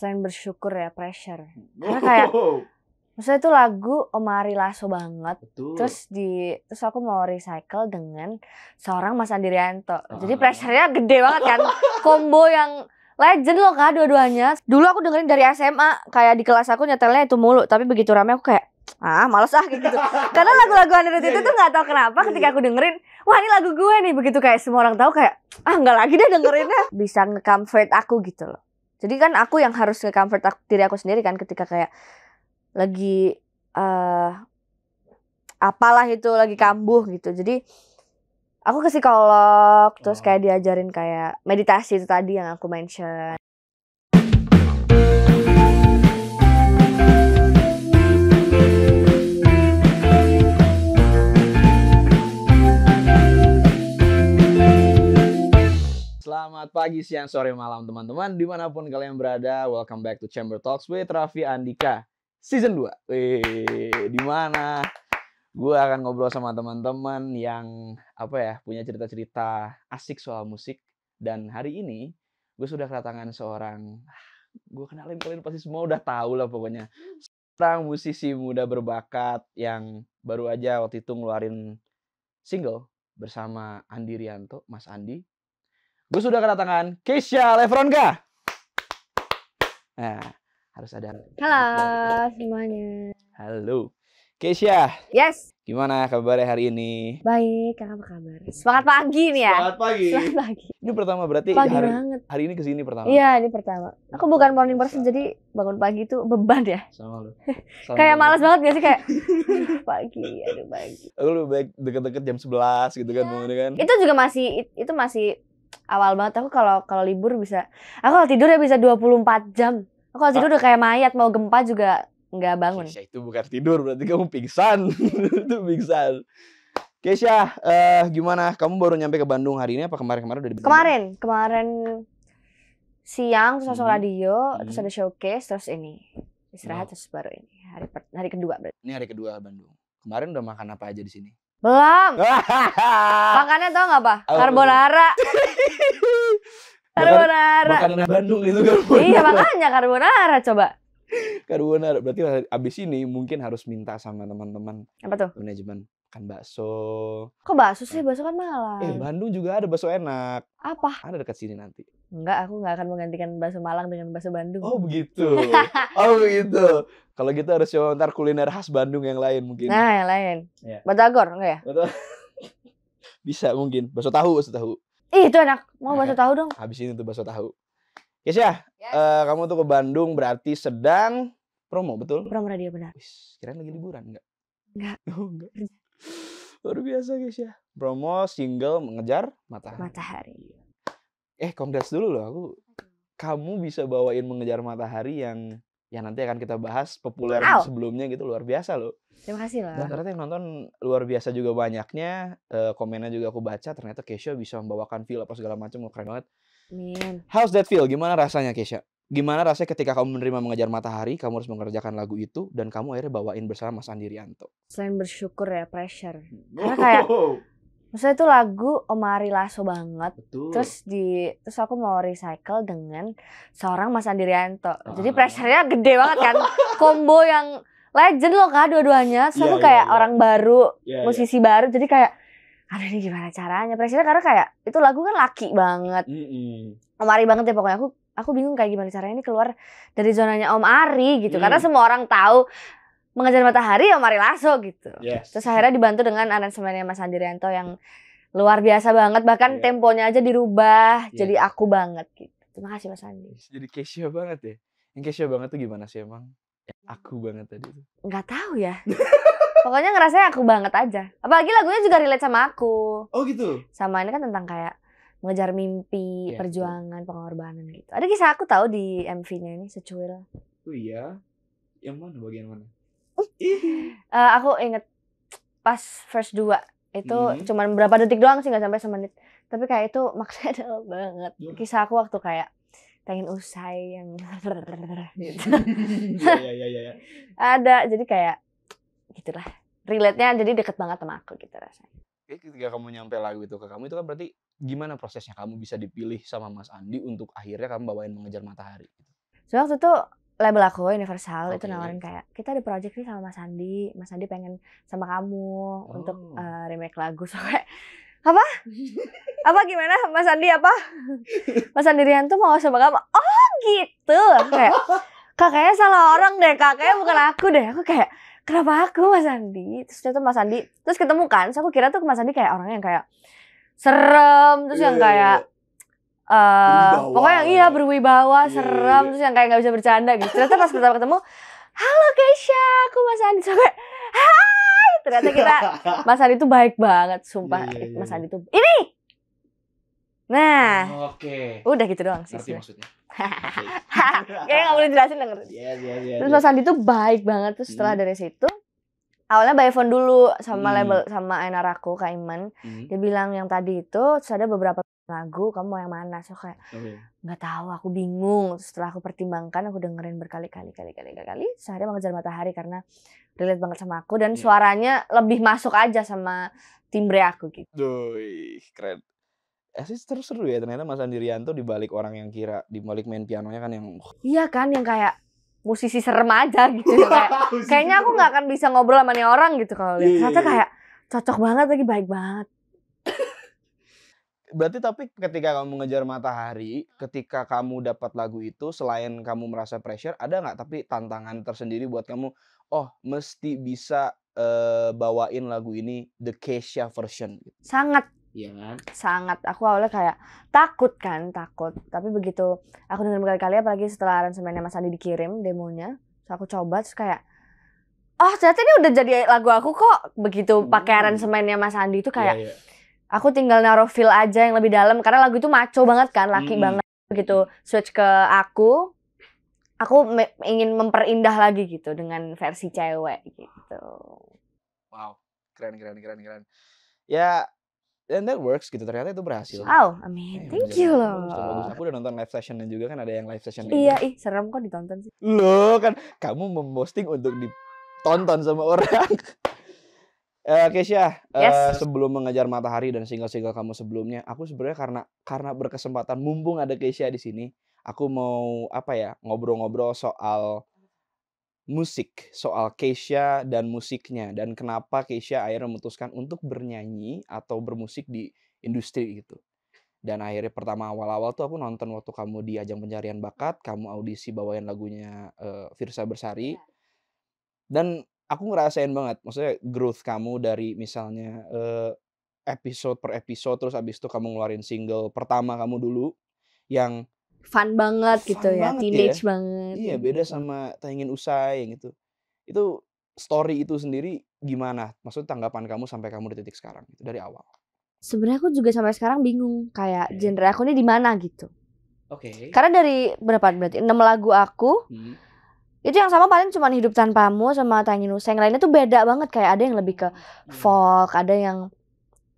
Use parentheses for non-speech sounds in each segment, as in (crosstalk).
selain bersyukur ya pressure karena kayak (laughs) maksudnya itu lagu Omari Lasso banget Betul. terus di terus aku mau recycle dengan seorang Mas Andrianto ah. jadi pressurenya gede banget kan (laughs) combo yang legend loh kak dua-duanya dulu aku dengerin dari SMA kayak di kelas aku nyetelnya itu mulu tapi begitu rame aku kayak ah malas ah gitu (laughs) karena lagu-lagu Andre iya, itu tuh iya. nggak tahu kenapa ketika iya, aku dengerin wah ini lagu gue nih begitu kayak semua orang tahu kayak ah nggak lagi deh dengerinnya bisa ngecomfort fade aku gitu loh jadi kan aku yang harus nge-comfort diri aku sendiri kan ketika kayak lagi uh, apalah itu lagi hmm. kambuh gitu jadi aku ke psikolog terus oh. kayak diajarin kayak meditasi itu tadi yang aku mention Selamat pagi, siang, sore, malam teman-teman Dimanapun kalian berada Welcome back to Chamber Talks with Raffi Andika Season 2 Wih, Dimana gue akan ngobrol sama teman-teman yang apa ya punya cerita-cerita asik soal musik dan hari ini gue sudah kedatangan seorang ah, gue kenalin kalian pasti semua udah tahu lah pokoknya seorang musisi muda berbakat yang baru aja waktu itu ngeluarin single bersama Andi Rianto Mas Andi gue sudah kedatangan Keisha Levronka. Nah, harus ada. Halo semuanya. Halo. Keisha. Yes. Gimana kabarnya hari ini? Baik, apa kabar? Semangat pagi nih ya. Semangat pagi. Semangat pagi. Ini pertama berarti pagi hari, banget. hari ini kesini pertama. Iya, ini pertama. Aku bukan morning person jadi bangun pagi itu beban ya. Sama lu. (laughs) kayak malas banget gak sih kayak (laughs) pagi, aduh pagi. Aku lebih baik deket-deket jam 11 gitu kan, ya. kan. Itu juga masih itu masih awal banget aku kalau kalau libur bisa aku kalau tidur ya bisa 24 jam aku kalau tidur udah kayak mayat mau gempa juga nggak bangun Kesha itu bukan tidur berarti kamu pingsan (laughs) itu pingsan Kesha uh, eh, gimana kamu baru nyampe ke Bandung hari ini apa kemarin kemarin udah di kemarin kemarin siang terus langsung hmm. radio hmm. terus ada showcase terus ini istirahat terus baru ini hari hari kedua berarti ini hari kedua Bandung kemarin udah makan apa aja di sini belum. (laughs) Makannya tau gak apa? karbonara, (laughs) karbonara. Makanan Bandung itu carbonara. Iya makanya karbonara coba. Carbonara. Berarti abis ini mungkin harus minta sama teman-teman. Apa tuh? Manajemen kan bakso. Kok bakso sih? Bakso kan mahal. Eh Bandung juga ada bakso enak. Apa? Ada dekat sini nanti. Enggak, aku nggak akan menggantikan bahasa Malang dengan bahasa Bandung. Oh begitu. (laughs) oh begitu. Kalau gitu harus coba ntar kuliner khas Bandung yang lain mungkin. Nah yang lain. Ya. Batagor enggak ya? Betul. (laughs) Bisa mungkin. Bakso tahu, bakso tahu. Ih itu enak. Mau nah, (laughs) tahu dong. Habis ini tuh bakso tahu. ya, yes. uh, kamu tuh ke Bandung berarti sedang promo betul? Promo radio benar. Wis, kirain lagi liburan enggak? Enggak. Oh, enggak. Luar biasa guys ya. Promo single mengejar matahari. Matahari eh kongres dulu loh aku kamu bisa bawain mengejar matahari yang ya nanti akan kita bahas populer wow. sebelumnya gitu luar biasa loh. Terima kasih lah. Dan ternyata yang nonton luar biasa juga banyaknya, e, komennya juga aku baca ternyata Kesha bisa membawakan feel apa segala macam keren banget. Min. How's that feel? Gimana rasanya Kesha? Gimana rasanya ketika kamu menerima mengejar matahari, kamu harus mengerjakan lagu itu dan kamu akhirnya bawain bersama Mas Andi Rianto? Selain bersyukur ya pressure. Karena (laughs) kayak Maksudnya itu lagu Omari Lasso banget. Betul. Terus di terus aku mau recycle dengan seorang Mas Rianto. Ah. Jadi pressure-nya gede banget kan. Combo yang legend loh kan dua-duanya. Terus yeah, aku yeah, iya, kayak yeah. orang baru, yeah, iya. musisi yeah. baru. Jadi kayak aduh ini gimana caranya? Pressure karena kayak itu lagu kan laki banget. Mm -hmm. Omari banget ya pokoknya aku aku bingung kayak gimana caranya ini keluar dari zonanya Om Ari gitu. Mm. Karena semua orang tahu mengejar matahari ya Mari Lasso gitu. Yes. Terus akhirnya dibantu dengan aransemennya Mas Andrianto yang luar biasa banget bahkan yeah. temponya aja dirubah yeah. jadi aku banget gitu. Terima kasih Mas Andi. Jadi Kesia banget ya. Yang Kesia banget tuh gimana sih emang? Aku banget tadi tuh. Enggak tahu ya. Pokoknya ngerasanya aku banget aja. Apalagi lagunya juga relate sama aku. Oh gitu. Sama ini kan tentang kayak mengejar mimpi, yeah. Iya, perjuangan, pengorbanan gitu. Ada kisah aku tahu di MV-nya ini secuil. Oh iya. Yang mana bagian mana? uh, aku inget pas first dua itu hmm. cuman berapa detik doang sih nggak sampai semenit tapi kayak itu maksudnya (laughs) dalam banget hmm. kisah aku waktu kayak pengen usai yang (laughs) gitu. (laughs) ya, ya, ya, ya. ada jadi kayak gitulah relate nya jadi deket banget sama aku gitu rasanya Oke, ketika kamu nyampe lagu itu ke kamu itu kan berarti gimana prosesnya kamu bisa dipilih sama Mas Andi untuk akhirnya kamu bawain mengejar matahari gitu? so, waktu itu label aku Universal okay. itu nawarin kayak kita ada project nih sama Mas Andi, Mas Andi pengen sama kamu oh. untuk uh, eh, remake lagu (laughs) soalnya apa? apa gimana Mas Andi apa? (laughs) Mas Andi tuh mau sama kamu? Oh gitu kayak kakaknya salah orang deh kakaknya bukan aku deh aku kayak kenapa aku Mas Andi terus ternyata Mas Andi terus ketemu kan so aku kira tuh Mas Andi kayak orang yang kayak serem terus yeah, yang iya, iya, kayak iya uh, pokoknya yang iya berwibawa, yeah, iya, serem, iya. terus yang kayak nggak bisa bercanda gitu. Ternyata pas pertama ketemu, halo Keisha, aku Mas Andi. So, hai, ternyata kita Mas Andi tuh baik banget, sumpah yeah, yeah, yeah. Mas iya. Andi tuh ini. Nah, oh, oke. Okay. Udah gitu doang sih. Ngerti maksudnya. (laughs) boleh jelasin denger. Yeah, yeah, yeah, terus Mas Andi tuh baik banget terus setelah hmm. dari situ awalnya by phone dulu sama hmm. label sama enar aku Kak Iman. Hmm. Dia bilang yang tadi itu terus ada beberapa lagu kamu mau yang mana so kayak nggak okay. tahu aku bingung setelah aku pertimbangkan aku dengerin berkali-kali kali-kali kali -kali, sehari mengejar matahari karena relate banget sama aku dan yeah. suaranya lebih masuk aja sama timbre aku gitu. Doi, keren. Asis eh, terus seru ya ternyata Mas Andi di balik orang yang kira di balik main pianonya kan yang uh. Iya kan yang kayak musisi serem aja gitu ya, kayak (laughs) kayaknya aku nggak akan bisa ngobrol sama nih orang gitu kalau lihat. Iya, ternyata iya, iya. kayak cocok banget lagi baik banget. Berarti tapi ketika kamu mengejar matahari, ketika kamu dapat lagu itu, selain kamu merasa pressure, ada nggak tapi tantangan tersendiri buat kamu? Oh, mesti bisa uh, bawain lagu ini the Kesha version. Gitu? Sangat. Iya kan? Sangat. Aku awalnya kayak takut kan, takut. Tapi begitu aku dengar berkali-kali, apalagi setelah aransemennya Mas Andi dikirim demonya, so aku coba terus kayak oh ternyata ini udah jadi lagu aku kok begitu pakai hmm. aransemennya Mas Andi itu iya, kayak yeah aku tinggal naruh feel aja yang lebih dalam karena lagu itu maco banget kan laki hmm. banget gitu switch ke aku aku me ingin memperindah lagi gitu dengan versi cewek gitu wow keren keren keren keren ya yeah, and that works gitu ternyata itu berhasil oh amin, eh, thank you loh bagus, aku udah nonton live dan juga kan ada yang live session iya ih serem kok ditonton sih lo kan kamu memposting untuk ditonton sama orang Uh, eh, Kesia, eh, yes. uh, sebelum mengejar matahari dan single-single kamu sebelumnya, aku sebenarnya karena karena berkesempatan mumpung ada Kesia di sini, aku mau apa ya ngobrol-ngobrol soal musik, soal Kesia dan musiknya dan kenapa Kesia akhirnya memutuskan untuk bernyanyi atau bermusik di industri gitu Dan akhirnya pertama awal-awal tuh aku nonton waktu kamu di ajang pencarian bakat, kamu audisi bawain lagunya uh, Virsa Bersari. Iya. Dan aku ngerasain banget maksudnya growth kamu dari misalnya uh, episode per episode terus abis itu kamu ngeluarin single pertama kamu dulu yang fun banget gitu fun gitu ya, teenage ya. banget. Iya, iya gitu. beda sama Tayangin Usai yang itu. Itu story itu sendiri gimana? Maksud tanggapan kamu sampai kamu di titik sekarang gitu dari awal? Sebenarnya aku juga sampai sekarang bingung kayak genre aku ini di mana gitu. Oke. Okay. Karena dari berapa berarti enam lagu aku hmm itu yang sama paling cuma hidup tanpamu sama Tangi Nusa yang lainnya tuh beda banget kayak ada yang lebih ke hmm. folk ada yang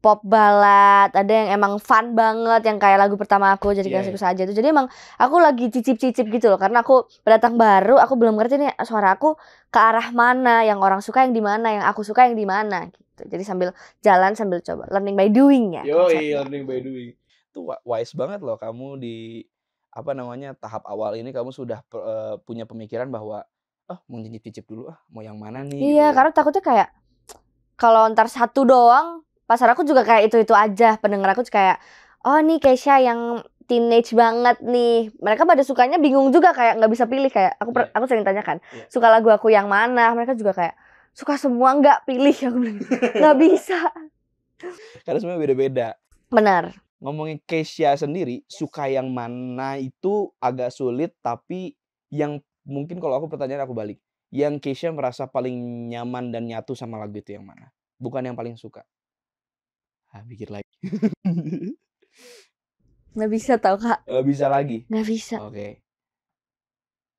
pop balad ada yang emang fun banget yang kayak lagu pertama aku jadi yeah, kasihku yeah. saja itu jadi emang aku lagi cicip-cicip gitu loh karena aku pendatang baru aku belum ngerti nih suara aku ke arah mana yang orang suka yang di mana yang aku suka yang di mana gitu jadi sambil jalan sambil coba learning by doing ya yo learning by doing tuh wise banget loh kamu di apa namanya tahap awal ini kamu sudah uh, punya pemikiran bahwa oh mau nyicip cicip dulu ah mau yang mana nih iya gitu. Ya. karena takutnya kayak kalau ntar satu doang pasar aku juga kayak itu itu aja pendengar aku kayak oh nih Keisha yang teenage banget nih mereka pada sukanya bingung juga kayak nggak bisa pilih kayak aku yeah. aku sering tanyakan yeah. suka lagu aku yang mana mereka juga kayak suka semua nggak pilih aku bilang nggak (laughs) bisa karena semua beda-beda benar ngomongin Kesia sendiri yes. suka yang mana itu agak sulit tapi yang mungkin kalau aku pertanyaan aku balik yang Kesia merasa paling nyaman dan nyatu sama lagu itu yang mana bukan yang paling suka ah pikir lagi (laughs) nggak bisa tau kak nggak bisa lagi nggak bisa oke okay.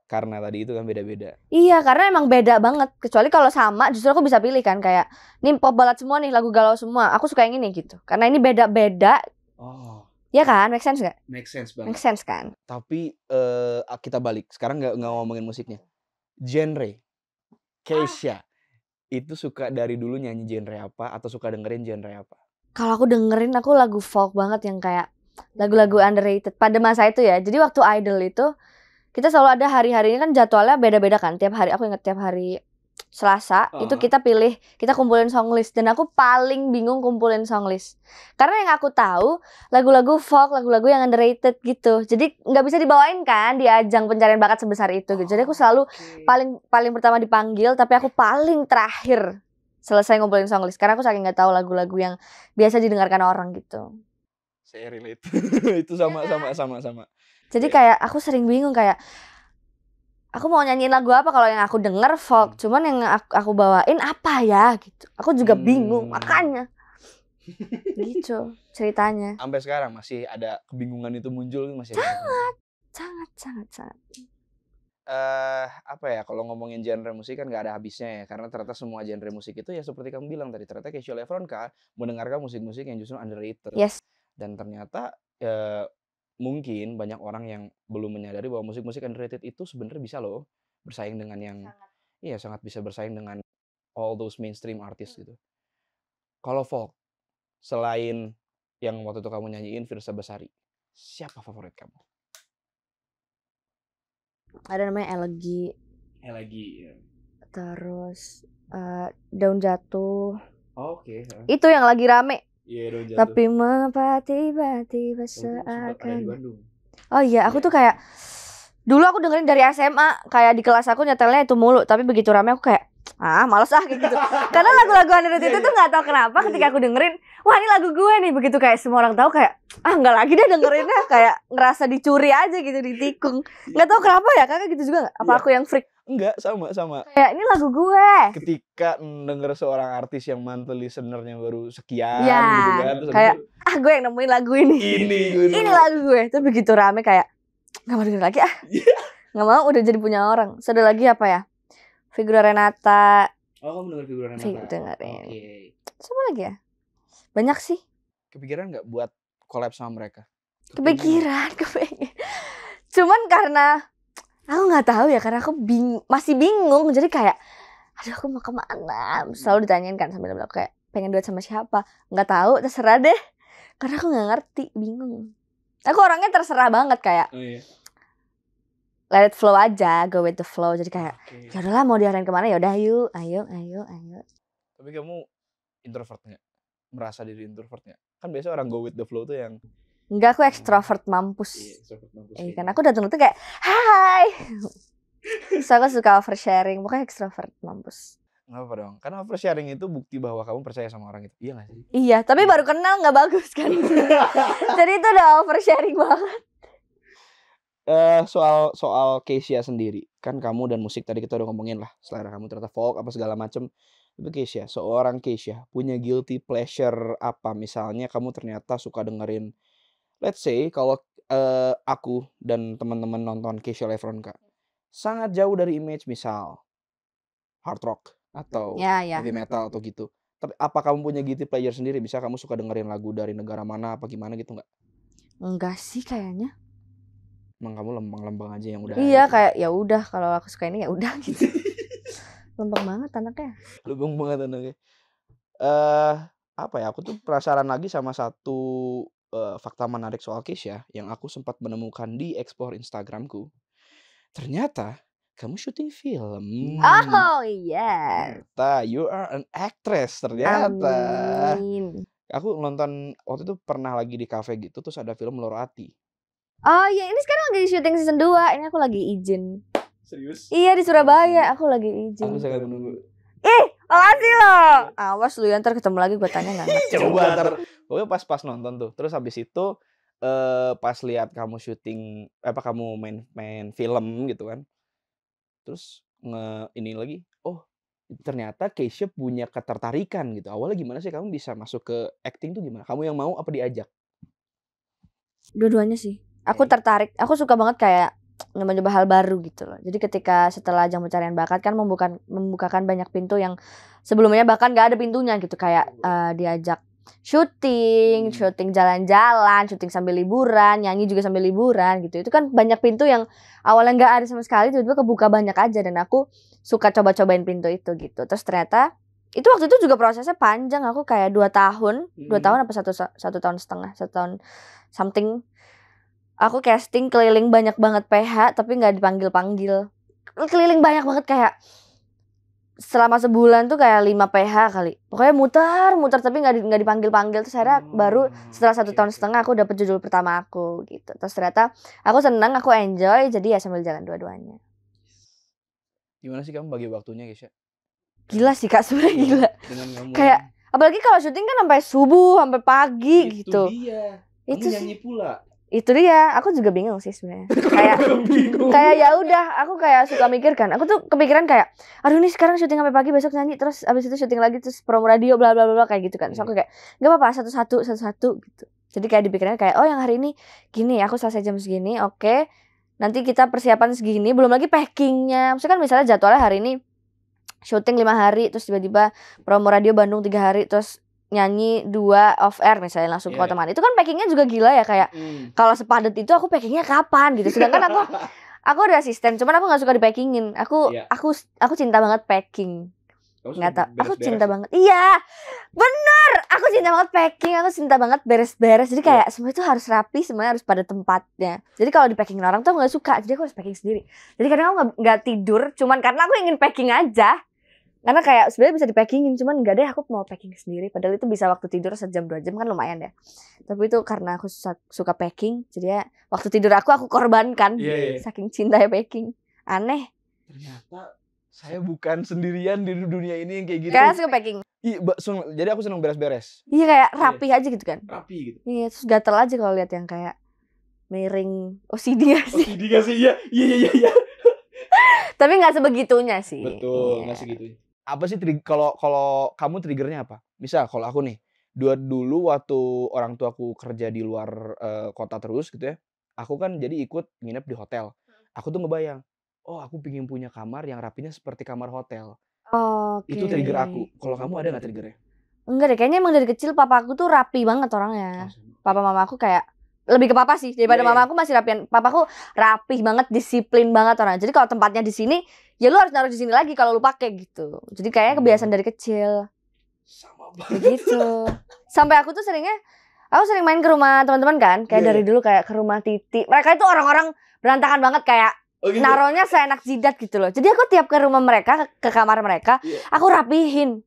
karena tadi itu kan beda-beda iya karena emang beda banget kecuali kalau sama justru aku bisa pilih kan kayak nih pop balad semua nih lagu galau semua aku suka yang ini gitu karena ini beda-beda Oh. Ya kan, make sense gak? Make sense banget. Make sense kan. Tapi uh, kita balik. Sekarang nggak nggak ngomongin musiknya. Genre, Keisha ah. itu suka dari dulu nyanyi genre apa atau suka dengerin genre apa? Kalau aku dengerin aku lagu folk banget yang kayak lagu-lagu underrated pada masa itu ya. Jadi waktu idol itu kita selalu ada hari hari ini kan jadwalnya beda-beda kan. Tiap hari aku inget tiap hari Selasa uh itu kita pilih kita kumpulin songlist dan aku paling bingung kumpulin songlist karena yang aku tahu lagu-lagu folk lagu-lagu yang underrated gitu jadi nggak bisa dibawain kan di ajang pencarian bakat sebesar itu gitu jadi aku selalu okay. paling paling pertama dipanggil tapi aku paling terakhir selesai ngumpulin songlist karena aku saking nggak tahu lagu-lagu yang biasa didengarkan orang gitu saya relate (laughs) itu sama iya sama kan? sama sama jadi iya. kayak aku sering bingung kayak aku mau nyanyiin lagu apa kalau yang aku denger folk hmm. cuman yang aku, aku bawain apa ya gitu aku juga hmm. bingung makanya gitu ceritanya sampai sekarang masih ada kebingungan itu muncul masih sangat sangat sangat sangat uh, apa ya kalau ngomongin genre musik kan nggak ada habisnya ya karena ternyata semua genre musik itu ya seperti kamu bilang tadi ternyata casual Lefronka mendengarkan musik-musik yang justru underrated yes. dan ternyata uh, mungkin banyak orang yang belum menyadari bahwa musik-musik underrated itu sebenarnya bisa loh bersaing dengan yang sangat. iya sangat bisa bersaing dengan all those mainstream artists hmm. gitu. Kalau folk selain yang waktu itu kamu nyanyiin Virsa Basari siapa favorit kamu? Ada namanya Elegi. Elegi. Ya. Terus uh, Daun Jatuh. Oh, Oke. Okay. Itu yang lagi rame Iya, tapi mengapa tiba-tiba seakan Oh iya, aku yeah. tuh kayak dulu aku dengerin dari SMA kayak di kelas aku nyetelnya itu mulu, tapi begitu rame aku kayak ah males ah gitu karena (laughs) lagu-lagu andre itu iya, tuh iya. nggak tahu kenapa ketika aku dengerin wah ini lagu gue nih begitu kayak semua orang tahu kayak ah nggak lagi deh dengerinnya kayak ngerasa dicuri aja gitu ditikung (laughs) nggak tahu kenapa ya kakak gitu juga gak? apa aku yang freak Enggak, sama sama. Kayak ini lagu gue. Ketika denger seorang artis yang mantel listenernya baru sekian ya, gitu kan. Terus kayak itu, ah gue yang nemuin lagu ini. Ini (laughs) gue. Ini lagu gue. Tapi begitu rame kayak nggak mau denger lagi ah. Iya. (laughs) nggak mau udah jadi punya orang. Terus lagi apa ya? Figura Renata. Oh, kamu denger Figura Renata. Fig dengerin. Okay. Sama lagi ya? Banyak sih. Kepikiran nggak buat collab sama mereka? Kepikiran, kepikiran (laughs) Cuman karena aku nggak tahu ya karena aku bing masih bingung jadi kayak aduh aku mau kemana selalu ditanyain kan sambil bilang kayak pengen duet sama siapa nggak tahu terserah deh karena aku nggak ngerti bingung aku orangnya terserah banget kayak oh, iya. let it flow aja go with the flow jadi kayak okay. ya udahlah mau diarahin kemana ya udah yuk ayo ayo ayo tapi kamu introvertnya, merasa diri introvertnya? kan biasa orang go with the flow tuh yang Enggak, aku ekstrovert mampus. Iya, mampus. Eh, kan aku datang tuh kayak, "Hai." so aku suka oversharing, bukan ekstrovert mampus. Kenapa dong? Karena oversharing itu bukti bahwa kamu percaya sama orang itu. Iya gak sih? Iya, tapi iya. baru kenal nggak bagus kan. (laughs) Jadi itu udah oversharing banget. Uh, soal soal Keisha sendiri kan kamu dan musik tadi kita udah ngomongin lah selera kamu ternyata folk apa segala macem tapi Keisha seorang Keisha punya guilty pleasure apa misalnya kamu ternyata suka dengerin let's say kalau uh, aku dan teman-teman nonton Kesha Lefron kak hmm. sangat jauh dari image misal hard rock hmm, atau yeah, yeah. heavy metal atau gitu Tapi apa kamu punya gitu player sendiri bisa kamu suka dengerin lagu dari negara mana apa gimana gitu nggak enggak sih kayaknya emang kamu lembang-lembang aja yang udah iya gitu. kayak ya udah kalau aku suka ini ya udah (laughs) gitu lembang banget anaknya lembang banget anaknya eh uh, apa ya aku tuh penasaran lagi sama satu uh, fakta menarik soal Keisha yang aku sempat menemukan di explore Instagramku. Ternyata kamu syuting film. Oh iya. Yeah. Ternyata you are an actress ternyata. Amin. Aku nonton waktu itu pernah lagi di kafe gitu terus ada film Lorati. Oh iya, ini sekarang lagi syuting season 2. Ini aku lagi izin. Serius? Iya di Surabaya, aku lagi izin. Aku sangat menunggu. Ih, eh, Makasih loh. Iya. Awas lu ya ketemu lagi gue tanya nggak ngerti. (laughs) Coba ntar. Pokoknya pas-pas nonton tuh. Terus habis itu eh uh, pas lihat kamu syuting apa kamu main main film gitu kan. Terus nge ini lagi. Oh, ternyata Keisha punya ketertarikan gitu. Awalnya gimana sih kamu bisa masuk ke acting tuh gimana? Kamu yang mau apa diajak? Dua-duanya sih. Aku iya. tertarik. Aku suka banget kayak mencoba hal baru gitu loh. Jadi ketika setelah ajang pencarian bakat kan membuka membukakan banyak pintu yang sebelumnya bahkan nggak ada pintunya gitu kayak uh, diajak syuting, hmm. syuting jalan-jalan, syuting sambil liburan, nyanyi juga sambil liburan gitu. Itu kan banyak pintu yang awalnya nggak ada sama sekali tiba-tiba kebuka banyak aja dan aku suka coba-cobain pintu itu gitu. Terus ternyata itu waktu itu juga prosesnya panjang aku kayak dua tahun, dua hmm. tahun apa satu satu tahun setengah, satu tahun something aku casting keliling banyak banget PH tapi nggak dipanggil panggil keliling banyak banget kayak selama sebulan tuh kayak lima PH kali pokoknya muter muter tapi nggak nggak dipanggil panggil terus saya hmm. baru setelah satu iya tahun setengah aku dapet judul pertama aku gitu terus ternyata aku seneng aku enjoy jadi ya sambil jalan dua-duanya gimana sih kamu bagi waktunya Kesha? gila sih kak sebenarnya iya, gila kayak apalagi kalau syuting kan sampai subuh sampai pagi itu gitu dia. itu nyanyi pula itu dia aku juga bingung sih sebenarnya (laughs) kayak kayak ya udah aku kayak suka mikirkan. aku tuh kepikiran kayak aduh ini sekarang syuting sampai pagi besok nyanyi terus abis itu syuting lagi terus promo radio bla bla bla kayak gitu kan so aku iya. kayak nggak apa-apa satu satu satu satu gitu jadi kayak dipikirnya kayak oh yang hari ini gini aku selesai jam segini oke okay. nanti kita persiapan segini belum lagi packingnya maksudnya kan misalnya jadwalnya hari ini syuting lima hari terus tiba-tiba promo radio Bandung tiga hari terus nyanyi dua of air misalnya langsung yeah. ke iya. teman itu kan packingnya juga gila ya kayak mm. kalau sepadet itu aku packingnya kapan gitu sedangkan aku (laughs) aku udah asisten cuman aku nggak suka di packingin aku yeah. aku aku cinta banget packing nggak tau aku cinta ya? banget iya benar aku cinta banget packing aku cinta banget beres-beres jadi kayak yeah. semua itu harus rapi semuanya harus pada tempatnya jadi kalau di packing orang tuh aku nggak suka jadi aku harus packing sendiri jadi kadang aku nggak tidur cuman karena aku ingin packing aja karena kayak sebenarnya bisa di dipackingin cuman nggak deh aku mau packing sendiri padahal itu bisa waktu tidur sejam dua jam kan lumayan ya tapi itu karena aku suka, packing jadi ya waktu tidur aku aku korbankan yeah, yeah. Iya. saking cinta ya packing aneh ternyata saya bukan sendirian di dunia ini yang kayak gitu karena suka packing Iya, jadi aku seneng beres-beres. Iya kayak iya. rapi yeah. aja gitu kan. Rapi gitu. Iya, terus gatel aja kalau lihat yang kayak miring OCD gak sih? OCD gak sih? Iya, iya, iya, iya. (laughs) Tapi nggak sebegitunya sih. Betul, nggak iya. segitunya apa sih kalau kalau kamu triggernya apa? Misal kalau aku nih, dua dulu waktu orang tua aku kerja di luar uh, kota terus gitu ya. Aku kan jadi ikut nginep di hotel. Hmm. Aku tuh ngebayang, oh aku pingin punya kamar yang rapinya seperti kamar hotel. Oh, okay. Itu trigger aku. Kalau kamu ada nggak triggernya? Enggak deh, kayaknya emang dari kecil papa aku tuh rapi banget orangnya. Oh, papa mama aku kayak lebih ke papa sih daripada yeah. Iya. aku masih rapian papaku rapih banget disiplin banget orang jadi kalau tempatnya di sini ya lu harus naruh di sini lagi kalau lu pakai gitu jadi kayaknya iya. kebiasaan dari kecil sama banget gitu sampai aku tuh seringnya aku sering main ke rumah teman-teman kan kayak yeah. dari iya. dulu kayak ke rumah titi mereka itu orang-orang berantakan banget kayak Oh, gitu? saya seenak jidat gitu loh. Jadi aku tiap ke rumah mereka, ke, kamar mereka, yeah. aku rapihin.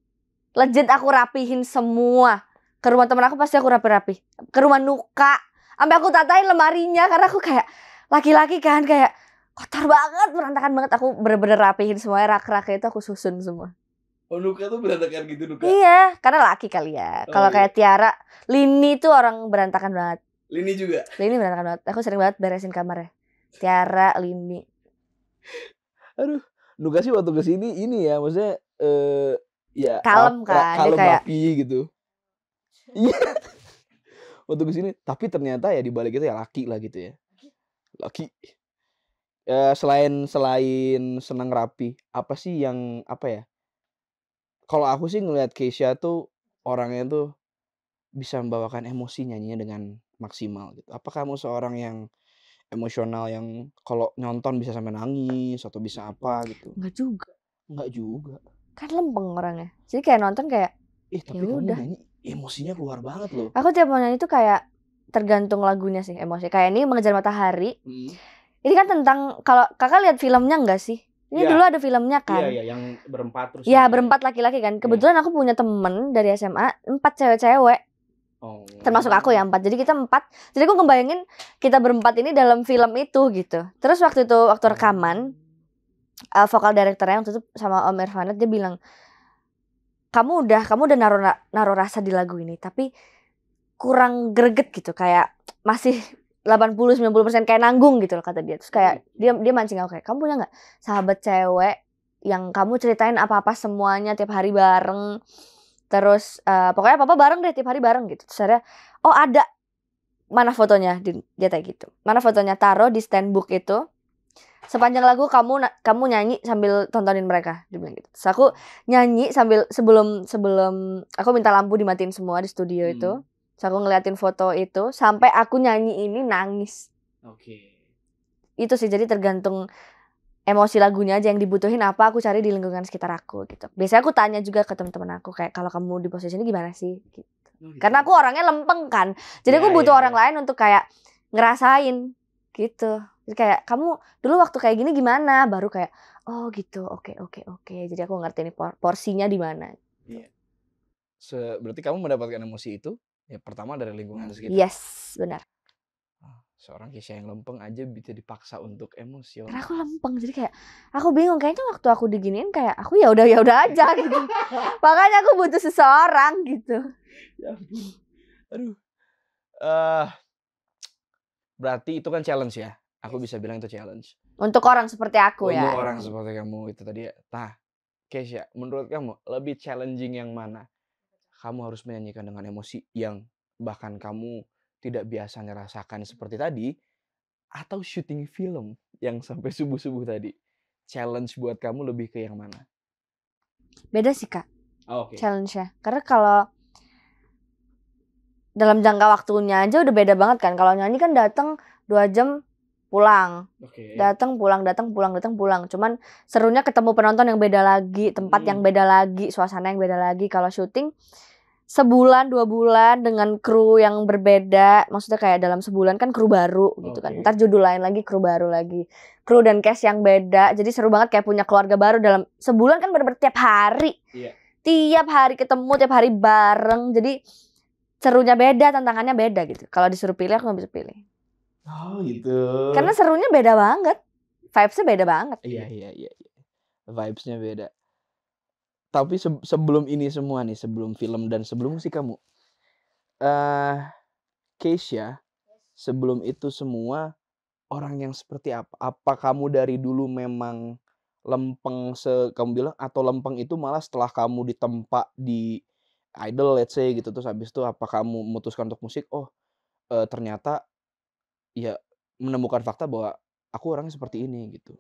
Legit aku rapihin semua. Ke rumah teman aku pasti aku rapi-rapi. Ke rumah Nuka, sampai aku tatain lemarinya karena aku kayak laki-laki kan kayak kotor banget berantakan banget aku bener-bener rapihin semuanya rak-raknya itu aku susun semua Oh Nuka tuh berantakan gitu Nuka? Iya, karena laki kali ya. Oh, Kalau iya. kayak Tiara, Lini tuh orang berantakan banget. Lini juga? Lini berantakan banget. Aku sering banget beresin kamarnya. Tiara, Lini. (laughs) Aduh, Nuka sih waktu kesini ini ya, maksudnya eh uh, ya kalem kan, kalem kayak... rapi gitu. (laughs) Iya untuk kesini tapi ternyata ya di balik itu ya laki lah gitu ya laki ya, selain selain senang rapi apa sih yang apa ya kalau aku sih ngelihat Keisha tuh orangnya tuh bisa membawakan emosi nyanyinya dengan maksimal gitu apa kamu seorang yang emosional yang kalau nonton bisa sampai nangis atau bisa apa gitu nggak juga nggak juga kan lempeng orangnya jadi kayak nonton kayak eh tapi ya kamu nyanyi emosinya keluar banget loh. Aku tiap nyanyi tuh kayak tergantung lagunya sih emosi. Kayak ini mengejar matahari. Hmm. Ini kan tentang kalau kakak lihat filmnya enggak sih? Ini ya. dulu ada filmnya kan? Iya, iya, yang berempat terus. Iya, berempat laki-laki kan. Iya. Kebetulan ya. aku punya temen dari SMA, empat cewek-cewek. Oh. Termasuk aku ya empat. Jadi kita empat. Jadi aku ngebayangin kita berempat ini dalam film itu gitu. Terus waktu itu waktu rekaman, uh, vokal direkturnya waktu itu sama Om Irfanet dia bilang, kamu udah kamu udah naruh naruh rasa di lagu ini tapi kurang greget gitu kayak masih 80 (laughs) 90% kayak nanggung gitu loh kata dia. Terus kayak hmm. dia dia mancing aku kayak kamu punya nggak sahabat cewek yang kamu ceritain apa-apa semuanya tiap hari bareng. Terus uh, pokoknya apa-apa bareng deh tiap hari bareng gitu. Terus ada oh ada mana fotonya dia kayak gitu. Mana fotonya taruh di stand book itu sepanjang lagu kamu kamu nyanyi sambil tontonin mereka dibilang gitu terus aku nyanyi sambil sebelum sebelum aku minta lampu dimatiin semua di studio hmm. itu terus aku ngeliatin foto itu sampai aku nyanyi ini nangis oke okay. itu sih jadi tergantung emosi lagunya aja yang dibutuhin apa aku cari di lingkungan sekitar aku gitu biasanya aku tanya juga ke teman-teman aku kayak kalau kamu di posisi ini gimana sih gitu. Oh, gitu. karena aku orangnya lempeng kan jadi ya, aku iya, butuh ya, orang iya. lain untuk kayak ngerasain gitu jadi kayak kamu dulu waktu kayak gini gimana? Baru kayak oh gitu, oke okay, oke okay, oke. Okay. Jadi aku ngerti nih por porsinya di mana. Gitu. Iya. So, berarti kamu mendapatkan emosi itu ya pertama dari lingkungan hmm, sekitar. Yes, benar. Ah, seorang kisah yang lempeng aja bisa dipaksa untuk emosi. Karena aku lempeng jadi kayak aku bingung kayaknya waktu aku diginiin kayak aku ya udah ya udah aja (laughs) gitu. Makanya aku butuh seseorang gitu. Ya Aduh. Uh, berarti itu kan challenge ya Aku bisa bilang itu challenge. Untuk orang seperti aku Untuk ya. Untuk orang seperti kamu itu tadi ya. Tah, Kesia, menurut kamu lebih challenging yang mana? Kamu harus menyanyikan dengan emosi yang bahkan kamu tidak biasa ngerasakan seperti tadi atau syuting film yang sampai subuh-subuh tadi. Challenge buat kamu lebih ke yang mana? Beda sih, Kak. Oh, okay. Challenge-nya. Karena kalau dalam jangka waktunya aja udah beda banget kan. Kalau nyanyi kan datang dua jam pulang. Okay. Datang pulang, datang pulang, datang pulang. Cuman serunya ketemu penonton yang beda lagi, tempat hmm. yang beda lagi, suasana yang beda lagi. Kalau syuting sebulan dua bulan dengan kru yang berbeda maksudnya kayak dalam sebulan kan kru baru gitu kan ntar judul lain lagi kru baru lagi kru dan cast yang beda jadi seru banget kayak punya keluarga baru dalam sebulan kan berarti tiap hari yeah. tiap hari ketemu tiap hari bareng jadi serunya beda tantangannya beda gitu kalau disuruh pilih aku nggak bisa pilih Oh gitu. Karena serunya beda banget. Vibesnya beda banget. Iya, iya iya iya. Vibesnya beda. Tapi se sebelum ini semua nih, sebelum film dan sebelum musik kamu, uh, Keisha, sebelum itu semua orang yang seperti apa? Apa kamu dari dulu memang lempeng se kamu bilang atau lempeng itu malah setelah kamu ditempa di idol let's say gitu terus habis itu apa kamu memutuskan untuk musik oh e, ternyata ya menemukan fakta bahwa aku orangnya seperti ini gitu.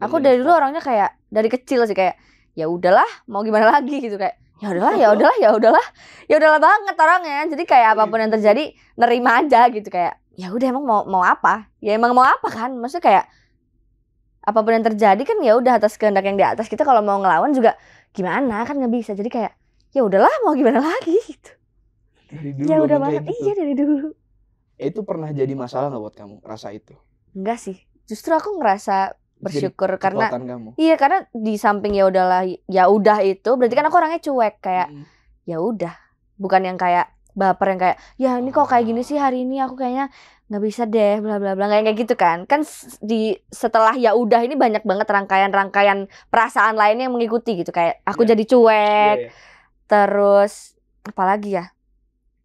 Aku dari dulu orangnya kayak dari kecil sih kayak ya udahlah mau gimana (laughs) lagi gitu kayak ya udahlah ya udahlah ya udahlah ya udahlah banget orangnya jadi kayak iya. apapun yang terjadi nerima aja gitu kayak ya udah emang mau mau apa ya emang mau apa kan maksudnya kayak apapun yang terjadi kan ya udah atas kehendak yang di atas kita kalau mau ngelawan juga gimana kan nggak bisa jadi kayak ya udahlah mau gimana (laughs) lagi gitu ya udah banget gitu. iya dari dulu itu pernah jadi masalah nggak buat kamu rasa itu? Enggak sih. Justru aku ngerasa bersyukur jadi, karena kamu. iya karena di samping ya udahlah ya udah itu berarti kan aku orangnya cuek kayak hmm. ya udah bukan yang kayak baper yang kayak ya ini kok kayak gini oh. sih hari ini aku kayaknya nggak bisa deh bla bla bla kayak kayak gitu kan kan di setelah ya udah ini banyak banget rangkaian rangkaian perasaan lainnya yang mengikuti gitu kayak aku yeah. jadi cuek yeah, yeah. terus apalagi ya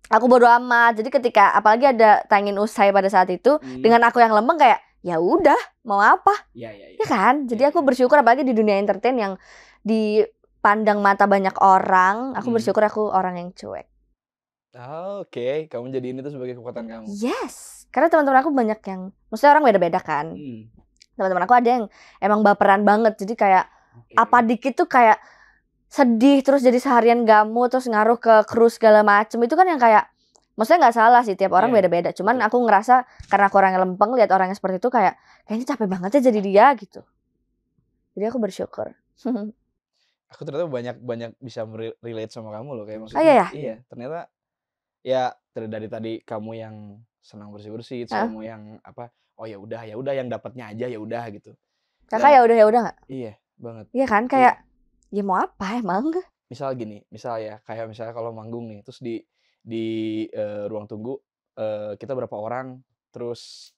aku bodo amat jadi ketika apalagi ada tangin usai pada saat itu hmm. dengan aku yang lembeng kayak ya udah mau apa ya, ya, ya. ya kan jadi ya, aku ya. bersyukur apalagi di dunia entertain yang dipandang mata banyak orang aku hmm. bersyukur aku orang yang cuek oh, oke okay. kamu jadi ini tuh sebagai kekuatan kamu yes karena teman-teman aku banyak yang maksudnya orang beda-beda kan hmm. teman-teman aku ada yang emang baperan banget jadi kayak okay. apa dikit tuh kayak sedih terus jadi seharian gamu terus ngaruh ke kru segala macem itu kan yang kayak maksudnya nggak salah sih tiap orang iya, beda-beda yeah. cuman aku ngerasa karena aku orangnya lempeng lihat orangnya seperti itu kayak kayaknya capek banget ya jadi dia gitu jadi aku bersyukur (laughs) aku ternyata banyak banyak bisa relate sama kamu loh kayak oh, maksudnya oh, iya, iya. iya ternyata ya dari tadi kamu yang senang bersih bersih huh? kamu yang apa oh ya udah ya udah yang dapatnya aja ya udah gitu kakak ya udah ya udah nggak iya banget iya kan iya. kayak iya Ya mau apa emang? Misal gini, misal ya kayak misalnya kalau manggung nih, terus di di uh, ruang tunggu uh, kita berapa orang, terus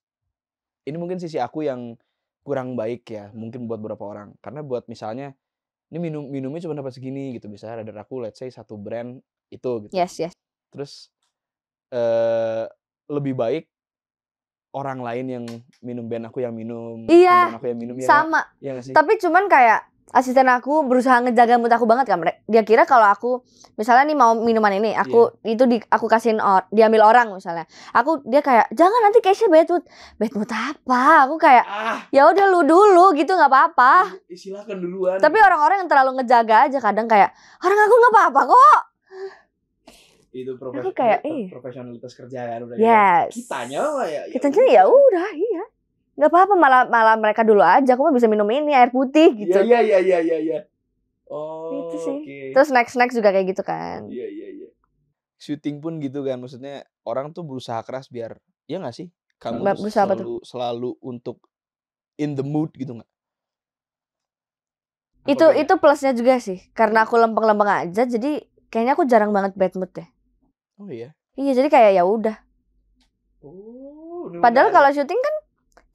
ini mungkin sisi aku yang kurang baik ya, mungkin buat berapa orang. Karena buat misalnya ini minum minumnya cuma dapat segini gitu, misalnya ada aku let's say satu brand itu gitu. Yes, yes. Terus uh, lebih baik orang lain yang minum band aku yang minum iya aku yang minum ya sama ya, ya tapi cuman kayak asisten aku berusaha ngejaga mood aku banget kan dia kira kalau aku misalnya nih mau minuman ini aku yeah. itu di aku kasihin or, diambil orang misalnya aku dia kayak jangan nanti Keisha bad mood bad mood apa aku kayak ah. ya udah lu dulu gitu nggak apa-apa eh, silakan duluan tapi orang-orang yang terlalu ngejaga aja kadang kayak orang aku nggak apa-apa kok itu profes kayak, profesionalitas kerja kan udah gitu. yes. gitu. ya kita ya ya, ya udah iya nggak apa-apa malah malah mereka dulu aja aku mah bisa minum ini air putih iya, gitu iya iya iya iya iya oh itu sih okay. terus snack snack juga kayak gitu kan iya iya iya syuting pun gitu kan maksudnya orang tuh berusaha keras biar ya nggak sih kamu Mbak, selalu apa tuh? selalu untuk in the mood gitu nggak itu kayak? itu plusnya juga sih karena aku lempeng-lempeng aja jadi kayaknya aku jarang banget bad mood deh oh iya iya jadi kayak ya udah oh, padahal kalau syuting kan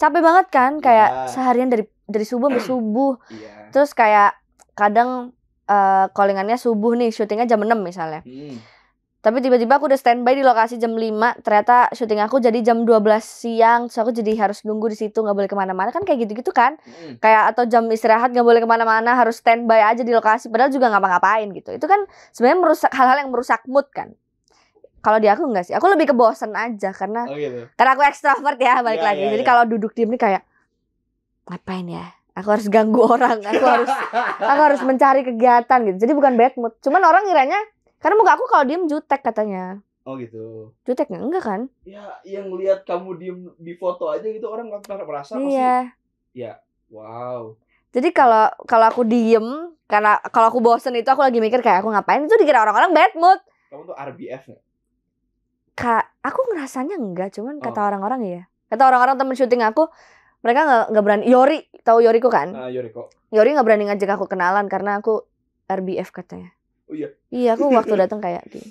capek banget kan kayak yeah. seharian dari dari subuh sampai (clears throat) subuh yeah. terus kayak kadang uh, callingannya subuh nih syutingnya jam 6 misalnya hmm. tapi tiba-tiba aku udah standby di lokasi jam 5 ternyata syuting aku jadi jam 12 siang terus aku jadi harus nunggu di situ nggak boleh kemana-mana kan kayak gitu-gitu kan hmm. kayak atau jam istirahat nggak boleh kemana-mana harus standby aja di lokasi padahal juga ngapa-ngapain gitu itu kan sebenarnya merusak hal-hal yang merusak mood kan kalau di aku enggak sih. Aku lebih ke bosen aja karena oh, gitu. karena aku ekstrovert ya balik yeah, lagi. yeah, Jadi yeah. kalau duduk diem nih kayak ngapain ya? Aku harus ganggu (laughs) orang. Aku harus aku harus (laughs) mencari kegiatan gitu. Jadi bukan bad mood. Cuman orang kiranya karena muka aku kalau diem jutek katanya. Oh gitu. Jutek nggak enggak kan? Ya, yang lihat kamu diem di foto aja gitu orang nggak merasa iya. Iya. wow. Jadi kalau kalau aku diem karena kalau aku bosen itu aku lagi mikir kayak aku ngapain itu dikira orang-orang bad mood. Kamu tuh RBF nggak? Kak, aku ngerasanya enggak, cuman kata orang oh. orang-orang ya. Kata orang-orang temen syuting aku, mereka nggak nggak berani. Yori, tahu Yoriku kan? Uh, kok Yori nggak berani ngajak aku kenalan karena aku RBF katanya. Oh iya. Iya, aku (laughs) waktu datang kayak gini.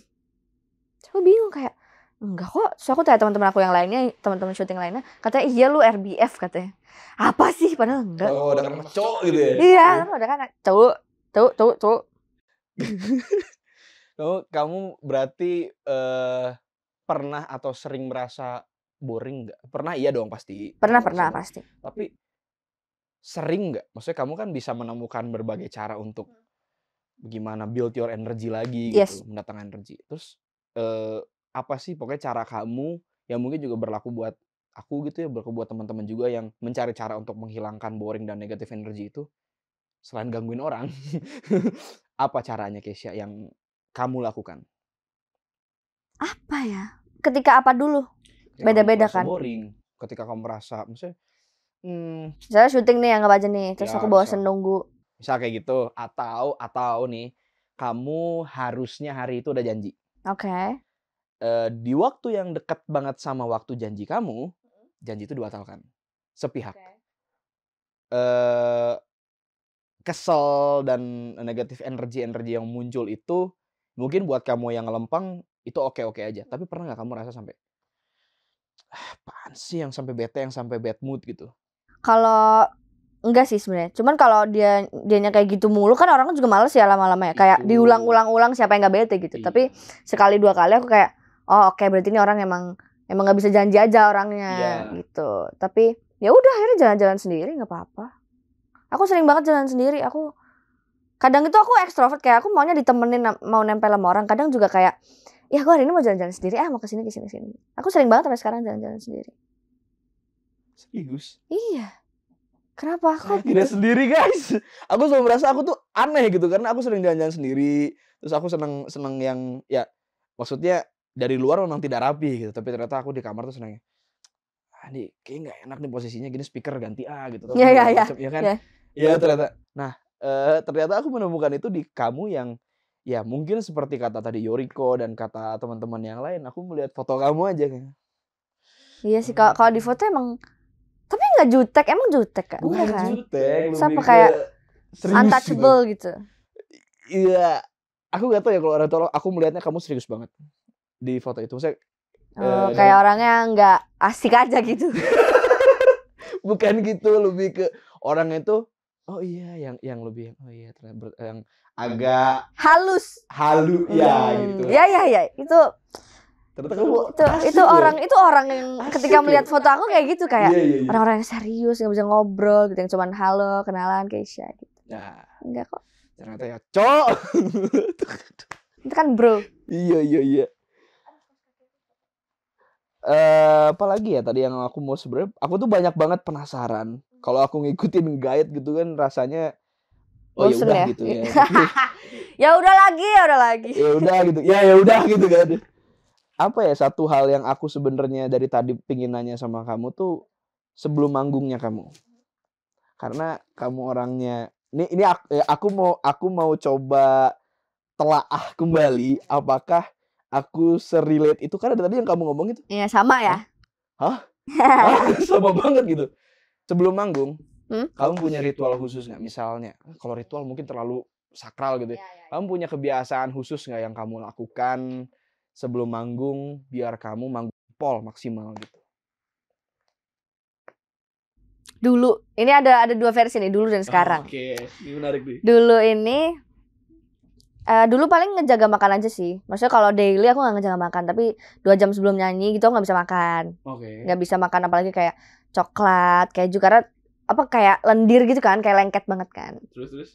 Aku bingung kayak enggak kok. so aku tanya teman-teman aku yang lainnya, teman-teman syuting lainnya, katanya iya lu RBF katanya. Apa sih padahal enggak. Oh, udah kan cowok gitu ya. Iya, iya. udah kan cowok, cowok, cowok, cowok. (laughs) kamu kamu berarti eh uh, pernah atau sering merasa boring nggak? Pernah iya dong pasti. Pernah pernah sering. pasti. Tapi sering nggak? Maksudnya kamu kan bisa menemukan berbagai cara untuk hmm. gimana build your energy lagi gitu, yes. gitu, mendatangkan energi. Terus eh, apa sih pokoknya cara kamu yang mungkin juga berlaku buat aku gitu ya, berlaku buat teman-teman juga yang mencari cara untuk menghilangkan boring dan negatif energi itu selain gangguin orang. (laughs) apa caranya Kesia yang kamu lakukan? Apa ya? ketika apa dulu? Beda-beda kan. Boring. Ketika kamu merasa misalnya hmm, misalnya syuting nih yang aja nih, terus ya, aku bawa misal, nunggu. Misal kayak gitu atau atau nih kamu harusnya hari itu udah janji. Oke. Okay. Uh, eh, di waktu yang dekat banget sama waktu janji kamu, janji itu dibatalkan sepihak. Okay. Uh, eh, kesel dan negatif energi-energi yang muncul itu mungkin buat kamu yang lempeng itu oke oke aja tapi pernah nggak kamu rasa sampai ah, apaan sih yang sampai bete yang sampai bad mood gitu kalau enggak sih sebenarnya cuman kalau dia dianya kayak gitu mulu kan orang juga males ya lama-lama ya kayak diulang-ulang-ulang siapa yang nggak bete gitu iya. tapi sekali dua kali aku kayak oh oke okay, berarti ini orang emang emang nggak bisa janji aja orangnya yeah. gitu tapi ya udah akhirnya jalan-jalan sendiri nggak apa-apa aku sering banget jalan sendiri aku kadang itu aku ekstrovert kayak aku maunya ditemenin mau nempel sama orang kadang juga kayak ya aku hari ini mau jalan-jalan sendiri ah mau ke sini ke sini sini aku sering banget sampai sekarang jalan-jalan sendiri serius iya kenapa aku Saya tidak gitu? sendiri guys aku selalu merasa aku tuh aneh gitu karena aku sering jalan-jalan sendiri terus aku seneng seneng yang ya maksudnya dari luar memang tidak rapi gitu tapi ternyata aku di kamar tuh senengnya ah ini kayaknya nggak enak nih posisinya gini speaker ganti ah gitu Iya iya iya ya kan ya ternyata nah uh, ternyata aku menemukan itu di kamu yang ya mungkin seperti kata tadi Yoriko dan kata teman-teman yang lain aku melihat foto kamu aja kan iya sih kalau hmm. kalau di foto emang tapi nggak jutek emang jutek kan bukan kan? jutek siapa kayak untouchable gitu iya aku nggak tahu ya kalau orang tua aku melihatnya kamu serius banget di foto itu saya oh, eh, kayak dan... orangnya nggak asik aja gitu (laughs) bukan gitu lebih ke orang itu Oh iya, yang yang lebih oh iya yang agak halus. Halu iya, hmm. ya gitu. Ya ya ya, itu ternyata itu, itu orang itu orang yang asik ketika melihat foto aku kayak gitu kayak iya, iya, orang-orang yeah, yeah, yeah. yang serius nggak bisa ngobrol gitu yang cuman halo kenalan Keisha gitu. Nah. Enggak kok. Ternyata ya, cok. (laughs) itu kan bro. Iya iya iya. Eh uh, apalagi ya tadi yang aku mau sebenarnya aku tuh banyak banget penasaran kalau aku ngikutin guide gitu kan rasanya oh ya udah ya? gitu ya. (laughs) ya udah lagi, ya udah lagi. Ya udah gitu. Ya ya udah gitu kan. Apa ya satu hal yang aku sebenarnya dari tadi pingin nanya sama kamu tuh sebelum manggungnya kamu. Karena kamu orangnya ini ini aku, eh, aku mau aku mau coba telaah kembali apakah aku serilet itu karena tadi yang kamu ngomong itu. Iya, sama ya. Hah? (laughs) Hah? sama banget gitu sebelum manggung hmm? kamu punya ritual khusus nggak misalnya kalau ritual mungkin terlalu sakral gitu ya, ya, ya. kamu punya kebiasaan khusus nggak yang kamu lakukan sebelum manggung biar kamu manggung pol maksimal gitu dulu ini ada ada dua versi nih dulu dan ah, sekarang oh, oke okay. ini menarik nih dulu ini Uh, dulu paling ngejaga makan aja sih. Maksudnya kalau daily aku nggak ngejaga makan, tapi dua jam sebelum nyanyi gitu aku nggak bisa makan. Oke. Okay. Nggak bisa makan apalagi kayak coklat keju karena apa kayak lendir gitu kan kayak lengket banget kan terus terus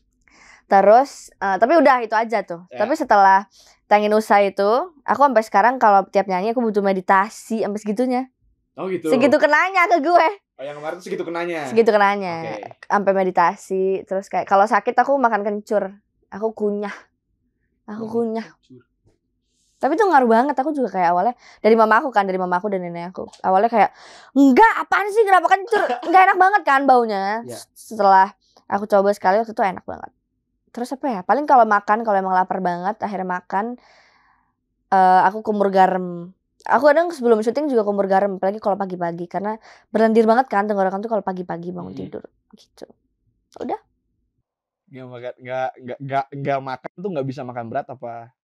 terus uh, tapi udah itu aja tuh yeah. tapi setelah tangin usai itu aku sampai sekarang kalau tiap nyanyi aku butuh meditasi sampai segitunya oh gitu segitu kenanya ke gue oh yang kemarin segitu kenanya segitu kenanya okay. sampai meditasi terus kayak kalau sakit aku makan kencur aku kunyah aku oh, kunyah tapi itu ngaruh banget. Aku juga kayak awalnya dari mama aku kan, dari mama aku dan nenek aku. Awalnya kayak enggak apaan sih kenapa kencur? Enggak enak banget kan baunya. Yeah. Setelah aku coba sekali waktu itu enak banget. Terus apa ya? Paling kalau makan kalau emang lapar banget akhirnya makan uh, aku kumur garam. Aku kadang sebelum syuting juga kumur garam apalagi kalau pagi-pagi karena berlendir banget kan tenggorokan tuh kalau pagi-pagi bangun hmm. tidur gitu. Udah. Nggak makan nggak nggak nggak makan tuh nggak bisa makan berat apa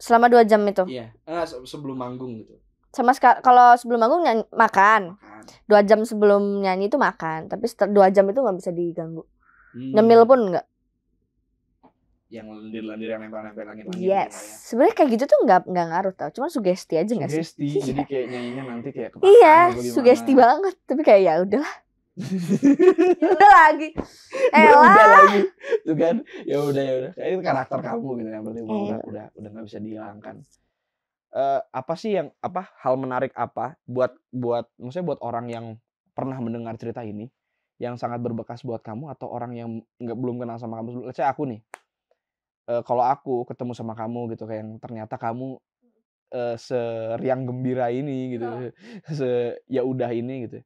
selama dua jam itu iya eh, sebelum manggung gitu sama kalau sebelum manggung nyanyi, makan. dua jam sebelum nyanyi itu makan tapi dua jam itu nggak bisa diganggu hmm. ngemil pun nggak yang lendir-lendir yang nempel-nempel langit-langit gitu ya. yes ya. sebenarnya kayak gitu tuh nggak nggak ngaruh tau cuma sugesti aja nggak sugesti jadi kayak nyanyinya nanti kayak iya sugesti banget tapi kayak ya udahlah (laughs) udah lagi Ella lagi tuh kan ya udah ya udah ini karakter kamu gitu yang penting eh. udah udah udah nggak bisa dihilangkan uh, apa sih yang apa hal menarik apa buat buat maksudnya buat orang yang pernah mendengar cerita ini yang sangat berbekas buat kamu atau orang yang nggak belum kenal sama kamu sebelumnya, saya aku nih uh, kalau aku ketemu sama kamu gitu kayak yang ternyata kamu uh, seriang gembira ini gitu oh. se ya udah ini gitu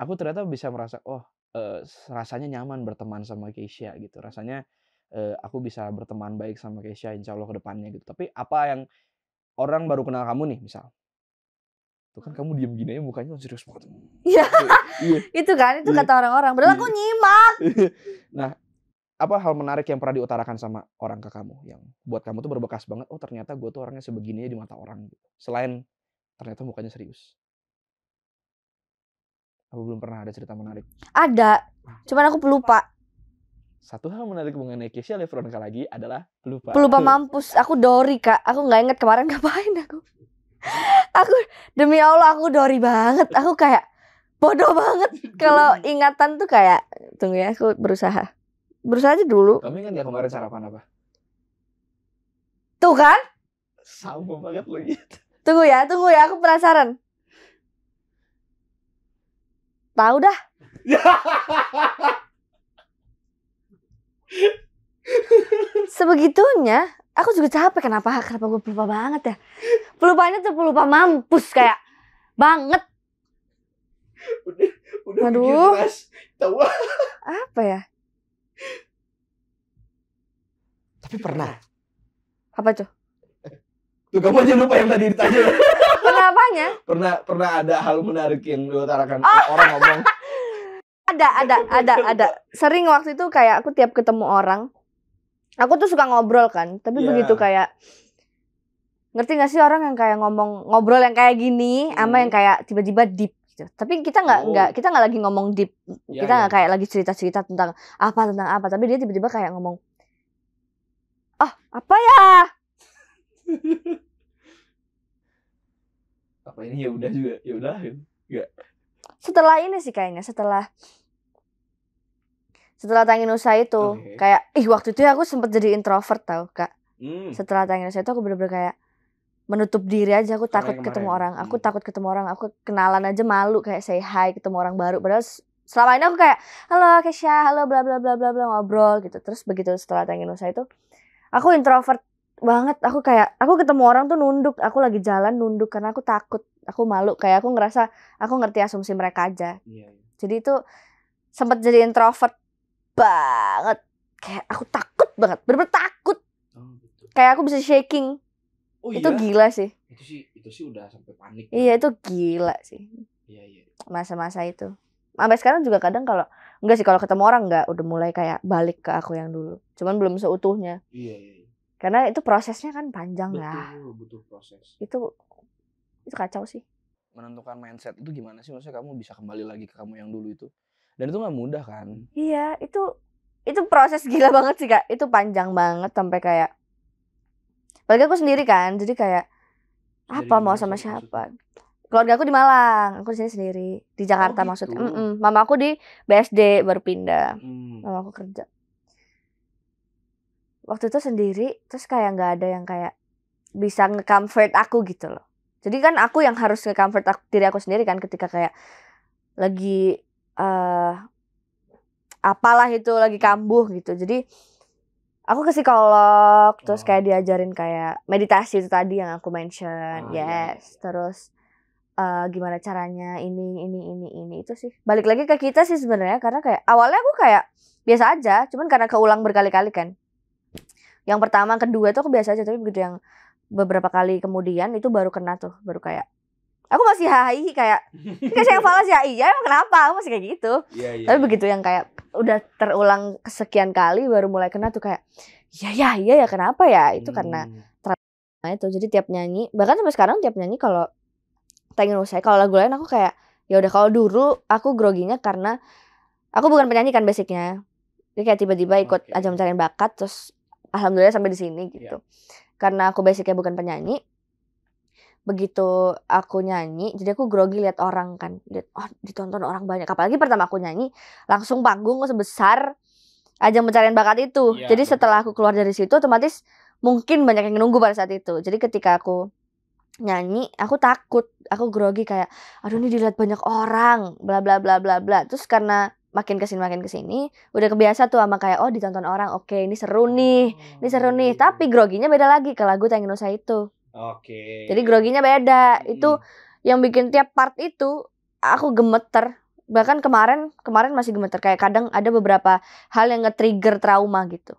aku ternyata bisa merasa oh uh, rasanya nyaman berteman sama Keisha gitu rasanya uh, aku bisa berteman baik sama Keisha insya Allah ke gitu tapi apa yang orang baru kenal kamu nih misal tuh kan kamu diem gini aja mukanya serius banget iya, iya. (laughs) itu kan itu iya. kata orang-orang Berarti aku iya. nyimak nah apa hal menarik yang pernah diutarakan sama orang ke kamu yang buat kamu tuh berbekas banget oh ternyata gue tuh orangnya sebegini di mata orang gitu selain ternyata mukanya serius Aku belum pernah ada cerita menarik? Ada, ah. cuman aku pelupa. Satu hal menarik mengenai Keisha kali lagi adalah pelupa. Pelupa (laughs) mampus, aku Dori kak. Aku nggak inget kemarin ngapain aku. (laughs) aku demi Allah aku Dori banget. Aku kayak bodoh banget (laughs) kalau ingatan tuh kayak tunggu ya aku berusaha. Berusaha aja dulu. Kamu ingat ya kemarin sarapan apa? Tuh kan? Sama banget lagi. Tunggu ya, tunggu ya, aku penasaran tahu dah. Sebegitunya, aku juga capek. Kenapa? Kenapa gue pelupa banget ya? pelupanya tuh pelupa mampus kayak banget. Udah, udah Aduh. Tahu. Apa ya? Tapi pernah. Apa tuh? Tuh kamu aja lupa yang tadi ditanya. Kenapanya? pernah pernah ada hal menarik yang tarakan oh. orang ngomong. ada, ada, ada, ada. Sering waktu itu kayak aku tiap ketemu orang, aku tuh suka ngobrol kan, tapi yeah. begitu kayak ngerti gak sih orang yang kayak ngomong ngobrol yang kayak gini hmm. ama yang kayak tiba-tiba deep gitu. Tapi kita nggak nggak oh. kita nggak lagi ngomong deep, yeah, kita nggak yeah. kayak lagi cerita-cerita tentang apa tentang apa, tapi dia tiba-tiba kayak ngomong oh apa ya apa ini ya udah juga ya udah ya setelah ini sih kayaknya setelah setelah tangin usaha itu okay. kayak ih waktu itu aku sempat jadi introvert tau kak hmm. setelah tangin usaha itu aku bener-bener kayak menutup diri aja aku takut kemarin. ketemu orang aku hmm. takut ketemu orang aku kenalan aja malu kayak say hi ketemu orang baru padahal selama ini aku kayak halo Kesha halo bla bla bla bla bla ngobrol gitu terus begitu setelah tangin usaha itu aku introvert banget aku kayak aku ketemu orang tuh nunduk aku lagi jalan nunduk karena aku takut aku malu kayak aku ngerasa aku ngerti asumsi mereka aja yeah. Iya. jadi itu sempat jadi introvert banget kayak aku takut banget bener, -bener takut oh, gitu. kayak aku bisa shaking oh, itu iya? gila sih itu sih itu sih udah sampai panik ya. iya kan? itu gila sih masa-masa iya, masa-masa itu sampai sekarang juga kadang kalau enggak sih kalau ketemu orang enggak udah mulai kayak balik ke aku yang dulu cuman belum seutuhnya iya iya karena itu prosesnya kan panjang betul, ya. Betul, butuh proses. Itu itu kacau sih. Menentukan mindset itu gimana sih? Maksudnya kamu bisa kembali lagi ke kamu yang dulu itu. Dan itu nggak mudah kan? Iya, itu itu proses gila (laughs) banget sih kak. Itu panjang banget sampai kayak. Apalagi aku sendiri kan, jadi kayak jadi apa mau sama siapa? keluarga aku di Malang, aku di sini sendiri. Di oh, Jakarta oh, gitu. maksudnya. Mm -mm. Mama aku di BSD baru pindah. Hmm. Mama aku kerja waktu itu sendiri terus kayak nggak ada yang kayak bisa nge-comfort aku gitu loh jadi kan aku yang harus nge-comfort aku, diri aku sendiri kan ketika kayak lagi uh, apalah itu lagi kambuh gitu jadi aku ke psikolog oh. terus kayak oh. diajarin kayak meditasi itu tadi yang aku mention oh, iya, iya, yes iya. terus uh, gimana caranya ini ini ini ini itu sih balik lagi ke kita sih sebenarnya karena kayak awalnya aku kayak biasa aja cuman karena keulang berkali-kali kan yang pertama kedua itu aku biasa aja tapi begitu yang beberapa kali kemudian itu baru kena tuh baru kayak aku masih hai kayak kayak saya falas ya iya emang kenapa aku masih kayak gitu yeah, yeah. tapi iya. begitu yang kayak udah terulang kesekian kali baru mulai kena tuh kayak ya ya iya ya kenapa ya itu hmm. karena trauma itu jadi tiap nyanyi bahkan sampai sekarang tiap nyanyi kalau tanya saya kalau lagu lain aku kayak ya udah kalau dulu aku groginya karena aku bukan penyanyi kan basicnya jadi kayak tiba-tiba ikut okay. aja bakat terus alhamdulillah sampai di sini iya. gitu. Yeah. Karena aku basicnya bukan penyanyi. Begitu aku nyanyi, jadi aku grogi lihat orang kan. Lihat oh ditonton orang banyak. Apalagi pertama aku nyanyi langsung panggung sebesar ajang pencarian bakat itu. Yeah, jadi betul. setelah aku keluar dari situ otomatis mungkin banyak yang nunggu pada saat itu. Jadi ketika aku nyanyi aku takut aku grogi kayak aduh ini dilihat banyak orang bla bla bla bla bla terus karena makin kesini makin kesini udah kebiasa tuh sama kayak oh ditonton orang oke okay, ini seru nih oh, ini seru nih tapi groginya beda lagi ke lagu Tenginosa itu oke okay. jadi groginya beda hmm. itu yang bikin tiap part itu aku gemeter bahkan kemarin kemarin masih gemeter kayak kadang ada beberapa hal yang nge-trigger trauma gitu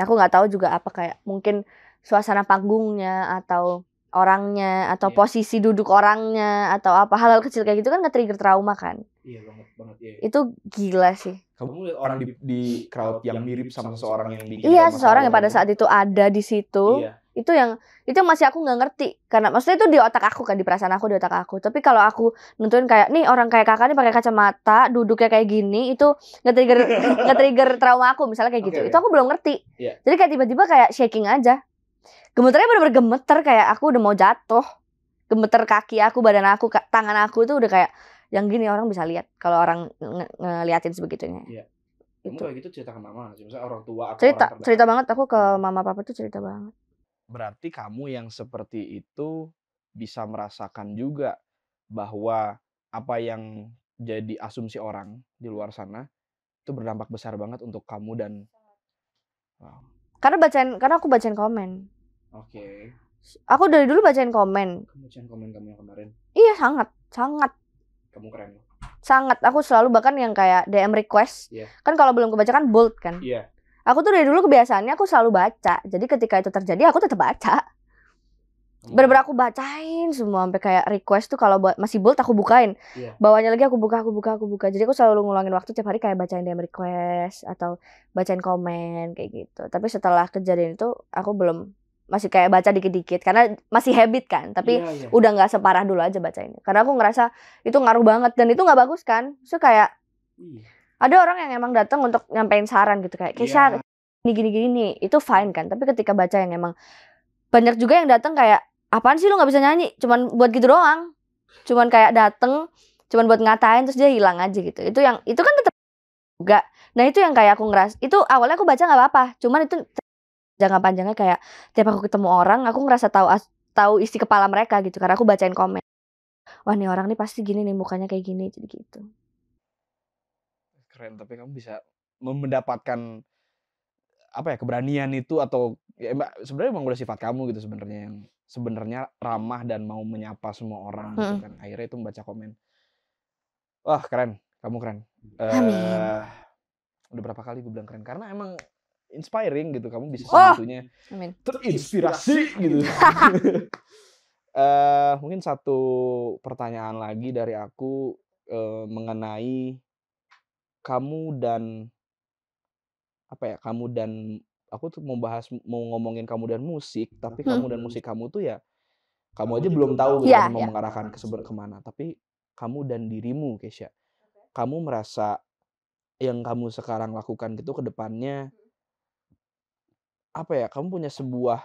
aku nggak tahu juga apa kayak mungkin suasana panggungnya atau orangnya atau yeah. posisi duduk orangnya atau apa hal-hal kecil kayak gitu kan nggak trigger trauma kan. Iya banget banget ya. Itu gila sih. Kamu lihat orang di, di crowd yang mirip sama seseorang yang di Iya, seseorang yang pada saat itu ada di situ. Iya. Itu yang itu yang masih aku nggak ngerti karena maksudnya itu di otak aku kan di perasaan aku di otak aku. Tapi kalau aku nentuin kayak nih orang kayak kakak nih pakai kacamata, duduknya kayak gini, itu nggak trigger (laughs) nggak trigger trauma aku misalnya kayak gitu. Okay, itu aku belum ngerti. Yeah. Jadi kayak tiba-tiba kayak shaking aja gemeternya bener-bener gemeter kayak aku udah mau jatuh gemeter kaki aku badan aku tangan aku tuh udah kayak yang gini orang bisa lihat kalau orang ngeliatin sebegitunya iya. Itu kayak gitu cerita ke mama, misalnya orang tua aku cerita orang cerita banget aku ke hmm. mama papa tuh cerita banget. Berarti kamu yang seperti itu bisa merasakan juga bahwa apa yang jadi asumsi orang di luar sana itu berdampak besar banget untuk kamu dan wow. karena bacain karena aku bacain komen Oke. Okay. Aku dari dulu bacain komen. bacain komen kamu yang kemarin? Iya sangat, sangat. Kamu keren. Sangat. Aku selalu bahkan yang kayak DM request. Yeah. Kan kalau belum kebaca kan bold kan. Iya. Yeah. Aku tuh dari dulu kebiasaannya aku selalu baca. Jadi ketika itu terjadi aku tetap baca. Oh. Berber aku bacain semua sampai kayak request tuh kalau masih bold aku bukain. Yeah. Bawahnya lagi aku buka, aku buka, aku buka. Jadi aku selalu ngulangin waktu tiap hari kayak bacain DM request atau bacain komen kayak gitu. Tapi setelah kejadian itu aku belum masih kayak baca dikit-dikit karena masih habit kan tapi yeah, yeah. udah nggak separah dulu aja baca ini karena aku ngerasa itu ngaruh banget dan itu nggak bagus kan so kayak yeah. ada orang yang emang datang untuk nyampein saran gitu kayak Kesha yeah. ini gini gini nih itu fine kan tapi ketika baca yang emang banyak juga yang datang kayak apaan sih lu nggak bisa nyanyi cuman buat gitu doang cuman kayak dateng cuman buat ngatain terus dia hilang aja gitu itu yang itu kan tetap juga nah itu yang kayak aku ngeras itu awalnya aku baca nggak apa-apa cuman itu jangka panjangnya kayak tiap aku ketemu orang aku ngerasa tahu tahu isi kepala mereka gitu karena aku bacain komen wah nih orang nih pasti gini nih mukanya kayak gini jadi gitu keren tapi kamu bisa mendapatkan apa ya keberanian itu atau ya mbak sebenarnya emang udah sifat kamu gitu sebenarnya yang sebenarnya ramah dan mau menyapa semua orang hmm. gitu kan akhirnya itu membaca komen wah keren kamu keren Amin. Uh, udah berapa kali gue bilang keren karena emang inspiring gitu kamu bisa sebetulnya oh, terinspirasi gitu uh, (laughs) mungkin satu pertanyaan lagi dari aku uh, mengenai kamu dan apa ya kamu dan aku tuh mau bahas mau ngomongin kamu dan musik tapi hmm. kamu dan musik kamu tuh ya kamu aja belum tahu ya, mau iya. mengarahkan ke kemana tapi kamu dan dirimu Kesha kamu merasa yang kamu sekarang lakukan gitu ke depannya apa ya kamu punya sebuah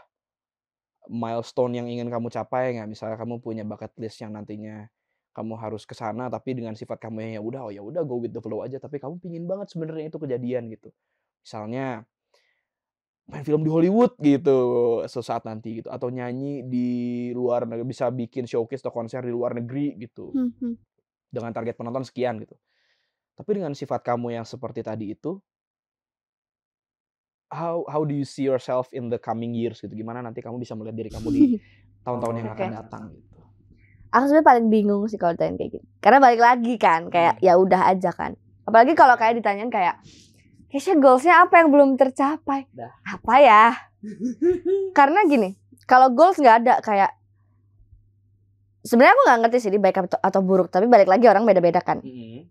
milestone yang ingin kamu capai nggak misalnya kamu punya bucket list yang nantinya kamu harus ke sana tapi dengan sifat kamu yang ya udah oh ya udah go with the flow aja tapi kamu pingin banget sebenarnya itu kejadian gitu misalnya main film di Hollywood gitu sesaat nanti gitu atau nyanyi di luar negeri bisa bikin showcase atau konser di luar negeri gitu hmm, hmm. dengan target penonton sekian gitu tapi dengan sifat kamu yang seperti tadi itu how how do you see yourself in the coming years gitu gimana nanti kamu bisa melihat diri kamu di (laughs) tahun-tahun yang akan datang gitu aku sebenarnya paling bingung sih kalau ditanya kayak gitu karena balik lagi kan kayak hmm. ya udah aja kan apalagi kalau kayak ditanyain kayak Kesha goalsnya apa yang belum tercapai Dah. apa ya (laughs) karena gini kalau goals nggak ada kayak sebenarnya aku nggak ngerti sih ini baik atau, buruk tapi balik lagi orang beda-beda kan hmm.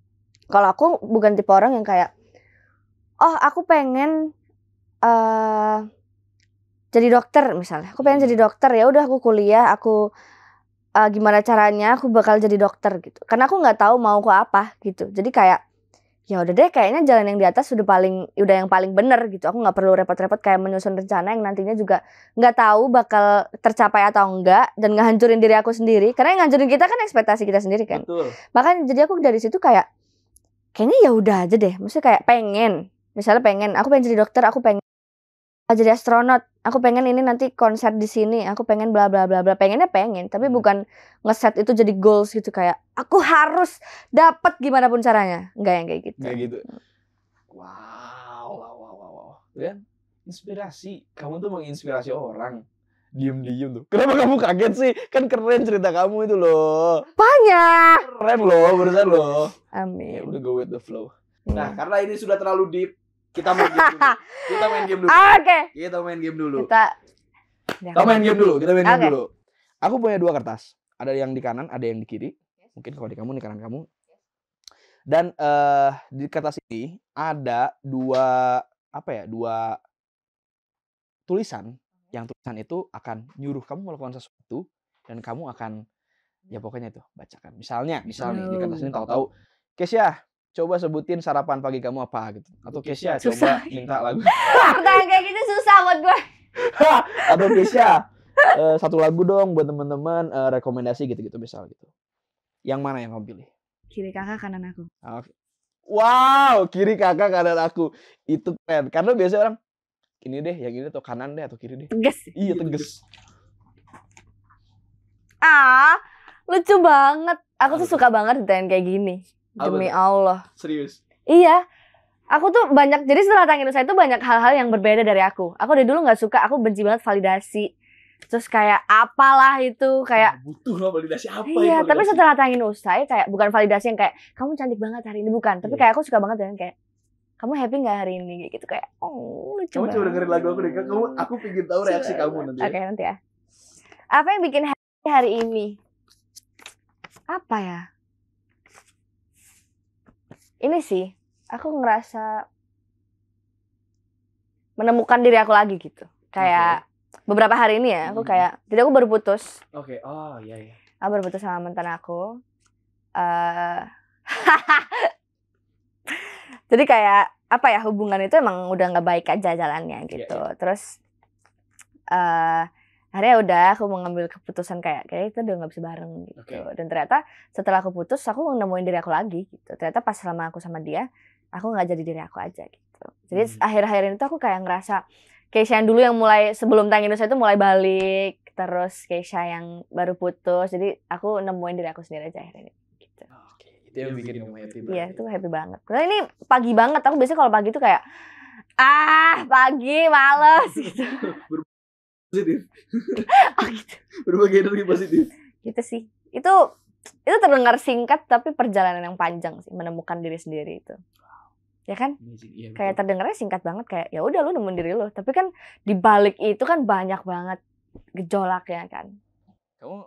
kalau aku bukan tipe orang yang kayak oh aku pengen Eh, jadi dokter misalnya aku pengen hmm. jadi dokter ya udah aku kuliah aku uh, gimana caranya aku bakal jadi dokter gitu karena aku nggak tahu mau aku apa gitu jadi kayak ya udah deh kayaknya jalan yang di atas udah paling udah yang paling bener gitu aku nggak perlu repot-repot kayak menyusun rencana yang nantinya juga nggak tahu bakal tercapai atau enggak dan hancurin diri aku sendiri karena yang hancurin kita kan ekspektasi kita sendiri kan Betul. makanya jadi aku dari situ kayak kayaknya ya udah aja deh maksudnya kayak pengen misalnya pengen aku pengen jadi dokter aku pengen jadi astronot aku pengen ini nanti konser di sini aku pengen bla bla bla bla pengennya pengen tapi hmm. bukan ngeset itu jadi goals gitu kayak aku harus dapat gimana pun caranya nggak yang kayak gitu kayak gitu hmm. wow wow wow wow, wow. inspirasi kamu tuh menginspirasi orang diem diem tuh kenapa kamu kaget sih kan keren cerita kamu itu loh banyak keren loh berusaha loh amin ya, udah go with the flow nah hmm. karena ini sudah terlalu deep (laughs) Kita main game dulu. Kita main game dulu. Oke. Okay. Kita main game dulu. Kita Kita main game dulu. Kita main okay. game dulu. Aku punya dua kertas. Ada yang di kanan, ada yang di kiri. Mungkin kalau di kamu di kanan kamu. Dan uh, di kertas ini ada dua apa ya? Dua tulisan yang tulisan itu akan nyuruh kamu melakukan sesuatu dan kamu akan ya pokoknya itu bacakan. Misalnya, misalnya oh. di kertas ini tahu-tahu Kesia, coba sebutin sarapan pagi kamu apa gitu. Atau Kesia coba minta lagu. Pertanyaan (laughs) kayak gini gitu susah buat gue. (laughs) Atau Kesia uh, satu lagu dong buat teman-teman uh, eh, rekomendasi gitu-gitu misal gitu. Yang mana yang kamu pilih? Kiri kakak kanan aku. Ah, okay. Wow, kiri kakak kanan aku. Itu keren. Karena biasanya orang ini deh, yang ini atau kanan deh atau kiri deh. Tegas. Iya, tegas. Ah, lucu banget. Aku tuh suka banget ditanya kayak gini. Demi Allah. Serius? Iya. Aku tuh banyak, jadi setelah tangin saya itu banyak hal-hal yang berbeda dari aku. Aku dari dulu nggak suka, aku benci banget validasi terus kayak apalah itu kayak butuh lah validasi apa iya validasi? tapi setelah tangin usai ya kayak bukan validasi yang kayak kamu cantik banget hari ini bukan tapi yeah. kayak aku suka banget dengan kayak kamu happy nggak hari ini gitu kayak oh lucu kamu coba dengerin lagu aku deh kamu aku pingin tahu reaksi kamu nanti ya. oke okay, nanti ya apa yang bikin happy hari ini apa ya ini sih aku ngerasa menemukan diri aku lagi gitu kayak okay. beberapa hari ini ya aku hmm. kayak jadi aku baru putus oke okay. oh iya iya aku baru putus sama mantan aku uh, (laughs) jadi kayak apa ya hubungan itu emang udah nggak baik aja jalannya iya, gitu yeah, yeah. terus uh, akhirnya ya udah aku mengambil keputusan kayak kayak itu udah nggak bisa bareng gitu okay. dan ternyata setelah aku putus aku nemuin diri aku lagi gitu ternyata pas selama aku sama dia aku nggak jadi diri aku aja gitu jadi hmm. akhir-akhir ini tuh aku kayak ngerasa Keisha yang dulu yang mulai sebelum tangin Indonesia itu mulai balik terus Keisha yang baru putus jadi aku nemuin diri aku sendiri aja akhir ini gitu. Oke, okay. itu iya, yang bikin kamu iya, ya? happy banget. Iya, itu happy banget. Karena ini pagi banget, aku biasanya kalau pagi tuh kayak ah pagi males (laughs) gitu positif (laughs) oh, gitu. yang energi positif gitu sih itu itu terdengar singkat tapi perjalanan yang panjang sih menemukan diri sendiri itu ya kan Ya, kayak terdengarnya singkat banget kayak ya udah lu nemuin diri lu tapi kan di balik itu kan banyak banget gejolak ya kan kamu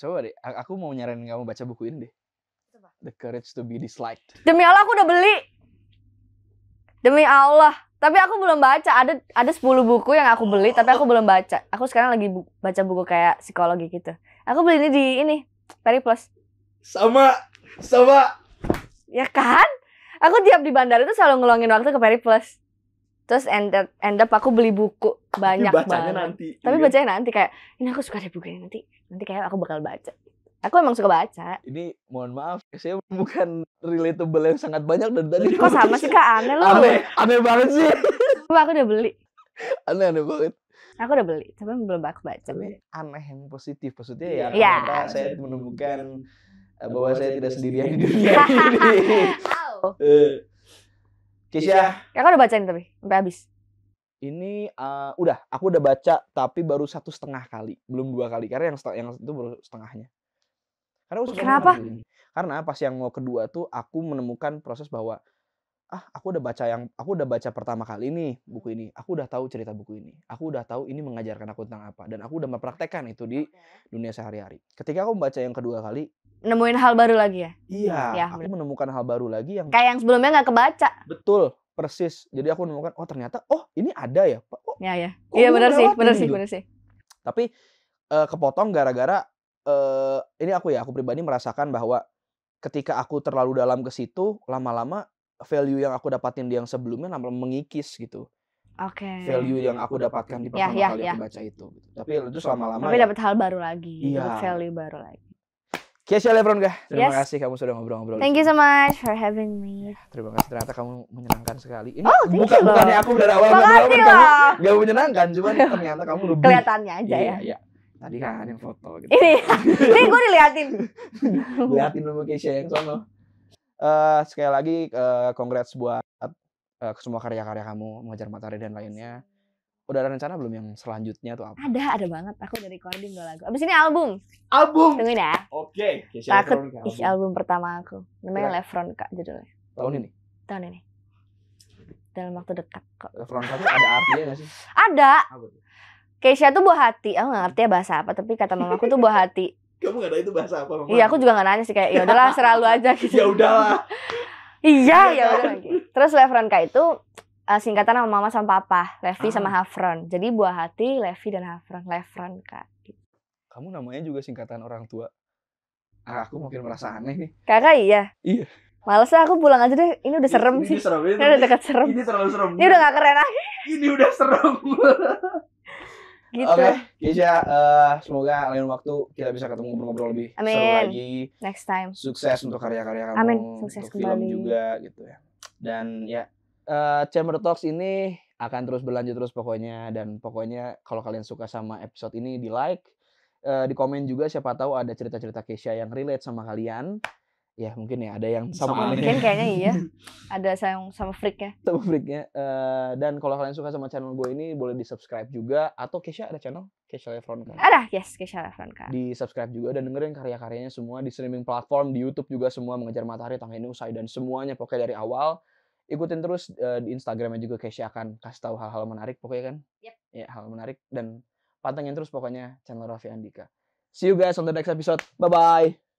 coba deh aku mau nyaranin kamu baca buku ini deh The Courage to be Disliked demi Allah aku udah beli demi Allah tapi aku belum baca. Ada ada 10 buku yang aku beli tapi aku belum baca. Aku sekarang lagi bu baca buku kayak psikologi gitu. Aku beli ini di ini Peri Plus. Sama sama. Ya kan? Aku tiap di bandara itu selalu ngeluangin waktu ke Peri Plus. Terus end up, end up aku beli buku banyak Tapi bacanya banget. nanti. Tapi iya. bacanya nanti kayak ini aku suka deh buku ini nanti. Nanti kayak aku bakal baca. Aku emang suka baca. Ini mohon maaf, saya (laughs) bukan relatable yang sangat banyak dan tadi. Kok sama sih kak (laughs) aneh loh. Aneh, aneh banget sih. Coba aku udah beli. (laughs) Aneh aneh banget. Aku udah beli, tapi belum aku baca. aneh yang positif maksudnya ya. Iya. iya saya menemukan eh, bahwa saya tidak sendirian di dunia ini. Kisya. Kakak udah bacain tapi sampai habis. Ini uh, udah, aku udah baca tapi baru satu setengah kali, belum dua kali karena yang yang itu baru setengahnya. Karena aku suka Kenapa? Karena pas yang mau kedua tuh aku menemukan proses bahwa ah aku udah baca yang aku udah baca pertama kali ini buku ini aku udah tahu cerita buku ini aku udah tahu ini mengajarkan aku tentang apa dan aku udah mempraktekkan itu di dunia sehari-hari ketika aku membaca yang kedua kali nemuin hal baru lagi ya iya ya, aku bener. menemukan hal baru lagi yang kayak yang sebelumnya nggak kebaca betul persis jadi aku menemukan oh ternyata oh ini ada ya oh, ya ya iya benar sih benar sih gitu? benar sih tapi uh, kepotong gara-gara uh, ini aku ya aku pribadi merasakan bahwa ketika aku terlalu dalam ke situ lama-lama value yang aku dapatin di yang sebelumnya lama-lama mengikis gitu okay. value yang aku dapatkan di pertama ya, kali ya. aku baca itu. Gitu. Tapi itu selama-lama. Tapi ya, dapat hal baru lagi, Iya. dapat value baru lagi. Kesia Lebron gak Terima yes. kasih kamu sudah ngobrol-ngobrol. Thank you so much for having me. Ya, terima kasih ternyata kamu menyenangkan sekali. Ini oh, bukan you, bukannya aku dari awal ngobrol kamu gak menyenangkan, cuman (laughs) ternyata kamu lebih kelihatannya aja iya, ya. ya. ya tadi kan yang foto gitu. Ini, ya. ini gue diliatin. (laughs) Liatin dulu Keisha yang sono. Uh, sekali lagi uh, congrats buat uh, semua karya-karya kamu, mengajar matahari dan lainnya. Udah ada rencana belum yang selanjutnya tuh apa? Ada, ada banget. Aku dari recording dua lagu. Abis ini album. Album. Tungguin ya. Oke. Okay. Takut album. album pertama aku. Namanya ya. Lefron kak judulnya. Tahun ini. Tahun ini. Dalam waktu dekat kok. Lefron kak ada artinya gak sih? Ada. Apa Keisha tuh buah hati. Aku gak ngerti ya bahasa apa, tapi kata mama aku tuh buah hati. (laughs) Kamu gak tahu itu bahasa apa, Mama? Iya, aku juga gak nanya sih kayak ya udahlah (laughs) selalu aja gitu. ya udahlah. (laughs) Iya, iya, ya udah lagi. Kan? Gitu. Terus Levronka itu uh, singkatan sama mama sama papa, Levi ah. sama Hafron. Jadi buah hati Levi dan Hafron, Kak. Gitu. Kamu namanya juga singkatan orang tua. Ah, aku mungkin merasa aneh nih. Kakak iya. Iya. Males lah aku pulang aja deh. Ini udah serem ini, sih. Ini, serem, ini, ini udah dekat serem. Ini terlalu serem. Ini udah gak keren lagi. Ini udah serem gitu. Oke, okay. Keisha, uh, semoga lain waktu kita bisa ketemu ngobrol-ngobrol lebih Amin. seru lagi. Next time. Sukses untuk karya-karya kamu. Amin. Sukses untuk kembali. film juga gitu ya. Dan ya, uh, Chamber Talks ini akan terus berlanjut terus pokoknya dan pokoknya kalau kalian suka sama episode ini di like, uh, di komen juga siapa tahu ada cerita-cerita Keisha yang relate sama kalian ya mungkin ya ada yang sama, sama mungkin kayaknya iya (laughs) ada yang sama freaknya sama freaknya uh, eh, dan kalau kalian suka sama channel gue ini boleh di subscribe juga atau Kesha ada channel Kesha Lefron kan ada yes Kesha Lefron kan di subscribe juga dan dengerin karya-karyanya semua di streaming platform di YouTube juga semua mengejar matahari tangga ini usai dan semuanya pokoknya dari awal ikutin terus uh, di Instagramnya juga Kesha akan kasih tahu hal-hal menarik pokoknya kan yep. ya hal menarik dan pantengin terus pokoknya channel Raffi Andika see you guys on the next episode bye bye